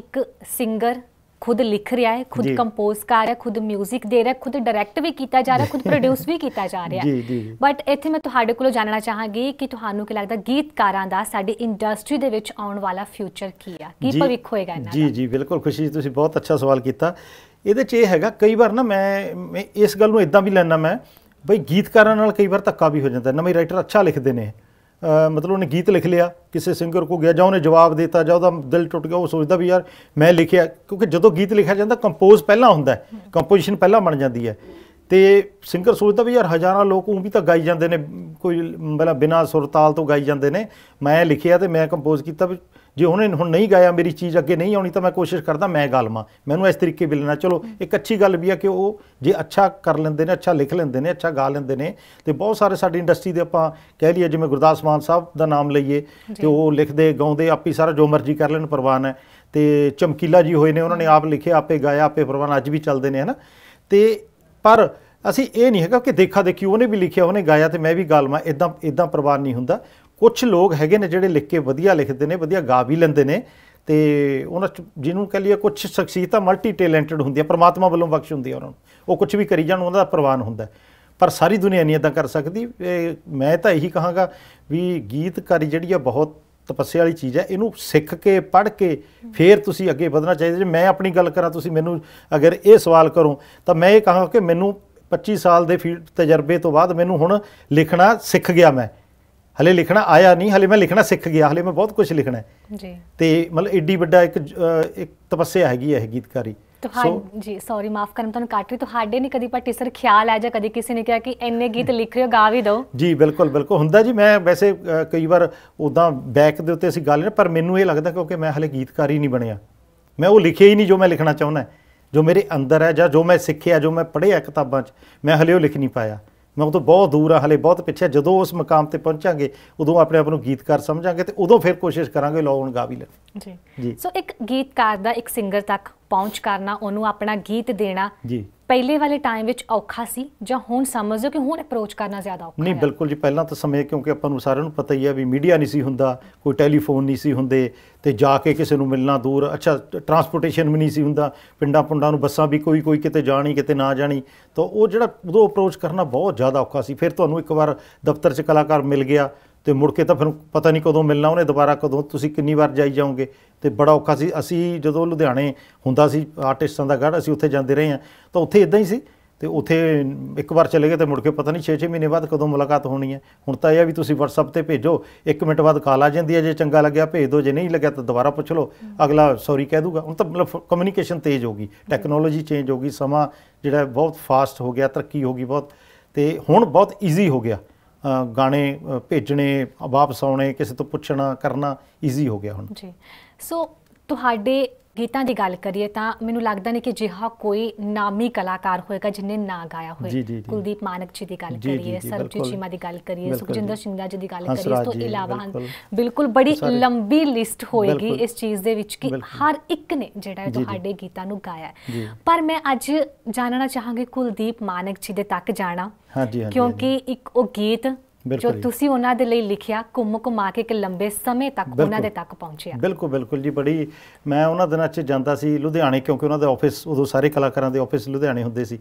ਇੱਕ ਸਿੰਗਰ ਖੁਦ ਲਿਖ ਰਿਹਾ ਹੈ ਖੁਦ ਕੰਪੋਜ਼ ਕਰ ਰਿਹਾ ਖੁਦ 뮤직 ਦੇ ਰਿਹਾ ਖੁਦ ਡਾਇਰੈਕਟ ਵੀ ਕੀਤਾ ਜਾ ਰਿਹਾ ਖੁਦ ਪ੍ਰੋਡਿਊਸ ਵੀ ਕੀਤਾ ਜਾ ਰਿਹਾ ਬਟ ਇੱਥੇ ਮੈਂ ਤੁਹਾਡੇ ਕੋਲੋਂ ਜਾਣਨਾ ਚਾਹਾਂਗੀ ਕਿ ਤੁਹਾਨੂੰ ਕੀ ਲੱਗਦਾ ਗੀਤਕਾਰਾਂ ਦਾ ਸਾਡੀ ਇੰਡਸਟਰੀ ਦੇ ਵਿੱਚ ਆਉਣ ਵਾਲਾ ਫਿਊਚਰ ਕੀ ਆ ਕੀ ਭਵਿੱਖ ਹੋਏਗਾ ਇਹਨਾਂ ਦਾ ਜੀ ਜੀ ਬਿਲਕੁਲ ਖੁਸ਼ੀ ਤੁਸੀਂ ਬਹੁਤ ਅੱਛਾ ਸਵਾਲ ਕੀਤਾ ਇਹਦੇ 'ਚ ਇਹ ਹੈਗਾ ਕਈ ਵਾਰ ਨਾ ਮੈਂ ਇਸ ਗੱਲ ਨੂੰ ਇਦਾਂ ਵੀ ਲੈਣਾ ਮੈਂ ਬਈ ਗੀਤਕਾਰਾਂ ਨਾਲ ਕਈ ਵਾਰ ਧੱਕਾ ਵੀ ਹੋ ਜਾਂਦਾ ਨਵੇਂ ਰਾਈਟਰ ਅੱਛਾ ਲਿਖਦੇ ਨੇ ਮਤਲਬ ਉਹਨੇ ਗੀਤ ਲਿਖ ਲਿਆ ਕਿਸੇ ਸਿੰਗਰ ਕੋ ਗਿਆ ਜਾਂ ਉਹਨੇ ਜਵਾਬ ਦਿੱਤਾ ਜਾਂ ਉਹਦਾ ਦਿਲ ਟੁੱਟ ਗਿਆ ਉਹ ਸੋਚਦਾ ਵੀ ਯਾਰ ਮੈਂ ਲਿਖਿਆ ਕਿਉਂਕਿ ਜਦੋਂ ਗੀਤ ਲਿਖਿਆ ਜਾਂਦਾ ਕੰਪੋਜ਼ ਪਹਿਲਾਂ ਹੁੰਦਾ ਕੰਪੋਜੀਸ਼ਨ ਪਹਿਲਾਂ ਬਣ ਜਾਂਦੀ ਹੈ ਤੇ ਸਿੰਗਰ ਸੋਚਦਾ ਵੀ ਯਾਰ ਹਜ਼ਾਰਾਂ ਲੋਕ ਉਹ ਵੀ ਤਾਂ ਗਾਈ ਜਾਂਦੇ ਨੇ ਕੋਈ ਮਤਲਬ ਬਿਨਾ ਸੁਰਤਾਲ ਤੋਂ ਗਾਈ ਜਾਂਦੇ ਨੇ ਮੈਂ ਲਿਖਿਆ ਤੇ ਮੈਂ ਕੰਪੋਜ਼ ਕੀਤਾ ਵੀ ਜੇ ਉਹਨੇ ਹੁਣ ਨਹੀਂ ਗਾਇਆ ਮੇਰੀ ਚੀਜ਼ ਅੱਗੇ ਨਹੀਂ ਆਉਣੀ ਤਾਂ ਮੈਂ ਕੋਸ਼ਿਸ਼ ਕਰਦਾ ਮੈਂ ਗਾਲਮਾ ਮੈਨੂੰ ਇਸ ਤਰੀਕੇ ਵੀ ਲੈਣਾ ਚਲੋ ਇੱਕ ਅੱਛੀ ਗੱਲ ਵੀ ਆ ਕਿ ਉਹ ਜੇ ਅੱਛਾ ਕਰ ਲੈਂਦੇ ਨੇ ਅੱਛਾ ਲਿਖ ਲੈਂਦੇ ਨੇ ਅੱਛਾ ਗਾ ਲੈਂਦੇ ਨੇ ਤੇ ਬਹੁਤ ਸਾਰੇ ਸਾਡੀ ਇੰਡਸਟਰੀ ਦੇ ਆਪਾਂ ਕਹਿ ਲਈਏ ਜਿਵੇਂ ਗੁਰਦਾਸ ਮਾਨ ਸਾਹਿਬ ਦਾ ਨਾਮ ਲਈਏ ਤੇ ਉਹ ਲਿਖਦੇ ਗਾਉਂਦੇ ਆਪੀ ਸਾਰਾ ਜੋ ਮਰਜ਼ੀ ਕਰ ਲੈਣ ਪਰਵਾਹ ਹੈ ਤੇ ਚਮਕੀਲਾ ਜੀ ਹੋਏ ਨੇ ਉਹਨਾਂ ਨੇ ਆਪ ਲਿਖਿਆ ਆਪੇ ਗਾਇਆ ਆਪੇ ਪਰਵਾਨ ਅੱਜ ਵੀ ਚੱਲਦੇ ਨੇ ਹਨਾ ਤੇ ਪਰ ਅਸੀਂ ਇਹ ਨਹੀਂ ਹੈਗਾ ਕਿ ਦੇਖਾ ਦੇਖੀ ਉਹਨੇ ਵੀ ਲਿਖਿਆ ਉਹਨੇ ਗਾਇਆ ਤੇ ਮੈਂ ਵੀ ਮੈਂ ਇਦਾਂ ਇਦਾਂ ਪ੍ਰਵਾਨ ਨਹੀਂ ਹੁੰਦਾ ਕੁਝ ਲੋਕ ਹੈਗੇ ਨੇ ਜਿਹੜੇ ਲਿਖ ਕੇ ਵਧੀਆ ਲਿਖਦੇ ਨੇ ਵਧੀਆ ਗਾ ਵੀ ਲੈਂਦੇ ਨੇ ਤੇ ਉਹਨਾਂ ਜਿਹਨੂੰ ਕਹ ਲਈਏ ਕੁਝ ਸ਼ਖਸੀਅਤਾਂ ਮਲਟੀ ਟੈਲੈਂਟਡ ਹੁੰਦੀਆਂ ਪਰਮਾਤਮਾ ਵੱਲੋਂ ਬਖਸ਼ ਹੁੰਦੀ ਹੈ ਉਹਨਾਂ ਨੂੰ ਉਹ ਕੁਝ ਵੀ ਕਰੀ ਜਾਣ ਉਹਨਾਂ ਦਾ ਪ੍ਰਵਾਨ ਹੁੰਦਾ ਪਰ ਸਾਰੀ ਦੁਨੀਆ ਨਹੀਂ ਇਦਾਂ ਕਰ ਸਕਦੀ ਮੈਂ ਤਾਂ ਇਹੀ ਕਹਾਂਗਾ ਵੀ ਗੀਤਕਾਰੀ ਜਿਹੜੀ ਆ ਬਹੁਤ ਤਪੱਸਿਆ ਵਾਲੀ ਚੀਜ਼ ਹੈ ਇਹਨੂੰ ਸਿੱਖ ਕੇ ਪੜ੍ਹ ਕੇ ਫਿਰ ਤੁਸੀਂ ਅੱਗੇ ਵਧਣਾ ਚਾਹੀਦਾ ਜੇ ਮੈਂ ਆਪਣੀ ਗੱਲ ਕਰਾਂ ਤੁਸੀਂ ਮੈਨੂੰ ਅਗਰ ਇਹ ਸਵਾਲ ਕਰੋ ਤਾਂ ਮੈਂ ਇਹ ਕਹਾਂਗਾ ਕਿ ਮੈਨੂੰ 25 ਸਾਲ ਦੇ ਫੀਲਡ ਤਜਰਬੇ ਤੋਂ ਬਾਅਦ ਮੈਨੂੰ ਹੁਣ ਲਿਖਣਾ ਸਿੱਖ ਗਿਆ ਮੈਂ ਹਲੇ ਲਿਖਣਾ ਆਇਆ ਨਹੀਂ ਹਲੇ ਮੈਂ ਲਿਖਣਾ ਸਿੱਖ ਗਿਆ ਹਲੇ ਮੈਂ ਬਹੁਤ ਕੁਝ ਲਿਖਣਾ ਹੈ ਜੀ ਤੇ ਮਤਲਬ ਏਡੀ ਵੱਡਾ ਇੱਕ ਇੱਕ ਤਪੱਸਿਆ ਹੈਗੀ ਹੈ ਗੀਤਕਾਰੀ ਤੁਹਾਡੇ ਜੀ ਸੌਰੀ ਮਾਫ ਕਰਨਾ ਤੁਹਾਨੂੰ ਕੱਟ ਰਹੀ ਤੁਹਾਡੇ ਨਹੀਂ ਕਦੀ ਪੱਟੀ ਸਰ ਖਿਆਲ ਆ ਜਾ ਕਦੀ ਕਿਸੇ ਨੇ ਕਿਹਾ ਕਿ ਐਨੇ ਗੀਤ ਲਿਖ ਰਹੇ ਹੋ ਗਾ ਵੀ ਦਿਓ ਜੀ ਬਿਲਕੁਲ ਬਿਲਕੁਲ ਹੁੰਦਾ ਜੀ ਮੈਂ ਵੈਸੇ ਕਈ ਵਾਰ ਉਦਾਂ ਬੈਕ ਦੇ ਉੱਤੇ ਅਸੀਂ ਗੱਲ ਨਹੀਂ ਪਰ ਮੈਨੂੰ ਇਹ ਲੱਗਦਾ ਕਿਉਂਕਿ ਮੈਂ ਹਲੇ ਗੀਤਕਾਰ ਹੀ ਨਹੀਂ ਬਣਿਆ ਮੈਂ ਉਹ ਲਿਖਿਆ ਹੀ ਨਹੀਂ ਜੋ ਮੈਂ ਲਿਖਣਾ ਚਾਹੁੰਦਾ ਜੋ ਮੇਰੇ ਅੰਦਰ ਹੈ ਜਾਂ ਜੋ ਮੈਂ ਸਿੱਖਿਆ ਜੋ ਮੈਂ ਪੜ੍ਹਿਆ ਕਿਤਾਬਾਂ 'ਚ ਮੈਂ ਹਲੇ ਉਹ ਲਿਖ ਨਹੀਂ ਪਾਇਆ ਮੈਂ ਉਦੋਂ ਬਹੁਤ ਦੂਰ ਆ ਹਲੇ ਬਹੁਤ ਪਿੱਛੇ ਜਦੋਂ ਉਸ ਮਕਾਮ ਤੇ ਪਹੁੰਚਾਂਗੇ ਉਦੋਂ ਆਪਣੇ ਆਪ ਨੂੰ ਗੀਤਕਾਰ ਸਮਝਾਂਗੇ ਤੇ ਉਦੋਂ ਫਿਰ ਕੋਸ਼ਿਸ਼ ਕਰਾਂਗੇ ਹੁਣ ਗਾ ਵੀ ਲੈ ਜੀ ਜੀ ਸੋ ਇੱਕ ਗੀਤਕਾਰ ਦਾ ਇੱਕ ਸਿੰਗਰ ਤੱਕ ਪਹੁੰਚ ਕਰਨਾ ਉਹਨੂੰ ਆਪਣਾ ਗੀਤ ਦੇਣਾ ਜੀ ਪਹਿਲੇ ਵਾਲੇ ਟਾਈਮ ਵਿੱਚ ਔਖਾ ਸੀ ਜਾਂ ਹੁਣ ਸਮਝੋ ਕਿ ਹੁਣ ਅਪਰੋਚ ਕਰਨਾ ਜ਼ਿਆਦਾ ਔਖਾ ਨਹੀਂ ਬਿਲਕੁਲ ਜੀ ਪਹਿਲਾਂ ਤਾਂ ਸਮੇਂ ਕਿਉਂਕਿ ਆਪਾਂ ਨੂੰ ਸਾਰਿਆਂ ਨੂੰ ਪਤਾ ਹੀ ਹੈ ਵੀ ਮੀਡੀਆ ਨਹੀਂ ਸੀ ਹੁੰਦਾ ਕੋਈ ਟੈਲੀਫੋਨ ਨਹੀਂ ਸੀ ਹੁੰਦੇ ਤੇ ਜਾ ਕੇ ਕਿਸੇ ਨੂੰ ਮਿਲਣਾ ਦੂਰ ਅੱਛਾ ਟਰਾਂਸਪੋਰਟੇਸ਼ਨ ਵੀ ਨਹੀਂ ਸੀ ਹੁੰਦਾ ਪਿੰਡਾਂ ਪੁੰਡਾਂ ਨੂੰ ਬੱਸਾਂ ਵੀ ਕੋਈ ਕੋਈ ਕਿਤੇ ਜਾਣੀ ਕਿਤੇ ਨਾ ਜਾਣੀ ਤਾਂ ਉਹ ਜਿਹੜਾ ਉਦੋਂ ਅਪਰੋਚ ਕਰਨਾ ਬਹੁਤ ਜ਼ਿਆਦਾ ਔਖਾ ਸੀ ਫਿਰ ਤੁਹਾਨੂੰ ਇੱਕ ਵਾਰ ਦਫ਼ਤਰ 'ਚ ਕਲਾਕਾਰ ਮਿਲ ਗਿਆ ਤੇ ਮੁੜ ਕੇ ਤਾਂ ਫਿਰ ਪਤਾ ਨਹੀਂ ਕਦੋਂ ਮਿਲਣਾ ਉਹਨੇ ਦੁਬਾਰਾ ਕਦੋਂ ਤੁਸੀਂ ਕਿੰਨੀ ਵਾਰ ਜਾਈ ਜਾਓਗੇ ਤੇ ਬੜਾ ਔਖਾ ਸੀ ਅਸੀਂ ਜਦੋਂ ਲੁਧਿਆਣੇ ਹੁੰਦਾ ਸੀ ਆਰਟਿਸਟਾਂ ਦਾ ਗੜ ਅਸੀਂ ਉੱਥੇ ਜਾਂਦੇ ਰਹੇ ਆ ਤਾਂ ਉੱਥੇ ਇਦਾਂ ਹੀ ਸੀ ਤੇ ਉੱਥੇ ਇੱਕ ਵਾਰ ਚਲੇ ਗਏ ਤੇ ਮੁੜ ਕੇ ਪਤਾ ਨਹੀਂ 6-6 ਮਹੀਨੇ ਬਾਅਦ ਕਦੋਂ ਮੁਲਾਕਾਤ ਹੋਣੀ ਹੈ ਹੁਣ ਤਾਂ ਇਹ ਆ ਵੀ ਤੁਸੀਂ WhatsApp ਤੇ ਭੇਜੋ 1 ਮਿੰਟ ਬਾਅਦ ਕਾਲ ਆ ਜਾਂਦੀ ਹੈ ਜੇ ਚੰਗਾ ਲੱਗਿਆ ਭੇਜ ਦਿਓ ਜੇ ਨਹੀਂ ਲੱਗਿਆ ਤਾਂ ਦੁਬਾਰਾ ਪੁੱਛ ਲਓ ਅਗਲਾ ਸੌਰੀ ਕਹਿ ਦੂਗਾ ਹੁਣ ਤਾਂ ਮਤਲਬ ਕਮਿਊਨੀਕੇਸ਼ਨ ਤੇਜ਼ ਹੋ ਗਈ ਟੈਕਨੋਲੋਜੀ ਚੇਂਜ ਹੋ ਗਈ ਸਮਾਂ ਜਿਹੜਾ ਬਹੁਤ ਫਾਸਟ ਹੋ ਗਿਆ ਤਰੱਕੀ ਹੋ ਗਈ ਬਹੁਤ ਤੇ ਹੁਣ ਬਹੁਤ ਈਜ਼ੀ ਹੋ ਗਿਆ ਗਾਣੇ ਭੇਜਣੇ ਵਾਪਸ ਆਉਣੇ ਕਿਸੇ ਤੋਂ ਪੁੱਛਣਾ ਕਰਨਾ ਈਜ਼ੀ ਹੋ ਗਿਆ ਹੁਣ ਜੀ ਸੋ ਤੁਹਾਡੇ ਗੀਤਾਂ ਦੀ ਗੱਲ ਕਰੀਏ ਤਾਂ ਮੈਨੂੰ ਲੱਗਦਾ ਨਹੀਂ ਕਿ ਜਿਹਾ ਕੋਈ ਨਾਮੀ ਕਲਾਕਾਰ ਹੋਏਗਾ ਜਿਨੇ ਨਾ ਗਾਇਆ ਹੋਵੇ ਕੁਲਦੀਪ ਮਾਨਕ ਜੀ ਦੀ ਗੱਲ ਕਰੀਏ ਸਰਬਜੀਤ ਚੀਮਾ ਦੀ ਗੱਲ ਕਰੀਏ ਸੁਖਜਿੰਦਰ ਸਿੰਘਲਾ ਜੀ ਦੀ ਗੱਲ ਕਰੀਏ ਇਸ ਤੋਂ ਇਲਾਵਾ ਬਿਲਕੁਲ ਬੜੀ ਲੰਬੀ ਲਿਸਟ ਹੋਏਗੀ ਇਸ ਚੀਜ਼ ਦੇ ਵਿੱਚ ਕਿ ਹਰ ਇੱਕ ਨੇ ਜਿਹੜਾ ਤੁਹਾਡੇ ਗੀਤਾਂ ਨੂੰ ਗਾਇਆ ਪਰ ਮੈਂ ਅੱਜ ਜਾਣਨਾ ਚਾਹਾਂਗੀ ਕੁਲਦੀਪ ਮਾਨਕ ਜੀ ਦੇ ਤੱਕ ਜਾਣਾ ਕਿਉਂਕਿ ਇੱਕ ਉਹ ਗੀਤ ਜੋ ਤੁਸੀਂ ਉਹਨਾਂ ਦੇ ਲਈ ਲਿਖਿਆ ਘੁੰਮ ਘੁਮਾ ਕੇ ਇੱਕ ਲੰਬੇ ਸਮੇਂ ਤੱਕ ਉਹਨਾਂ ਦੇ ਤੱਕ ਪਹੁੰਚਿਆ ਬਿਲਕੁਲ ਬਿਲਕੁਲ ਜੀ ਬੜੀ ਮੈਂ ਉਹਨਾਂ ਦਿਨਾਂ 'ਚ ਜਾਂਦਾ ਸੀ ਲੁਧਿਆਣੇ ਕਿਉਂਕਿ ਉਹਨਾਂ ਦਾ ਆਫਿਸ ਉਦੋਂ ਸਾਰੇ ਕਲਾਕਾਰਾਂ ਦੇ ਆਫਿਸ ਲੁਧਿਆਣੇ ਹੁੰਦੇ ਸੀ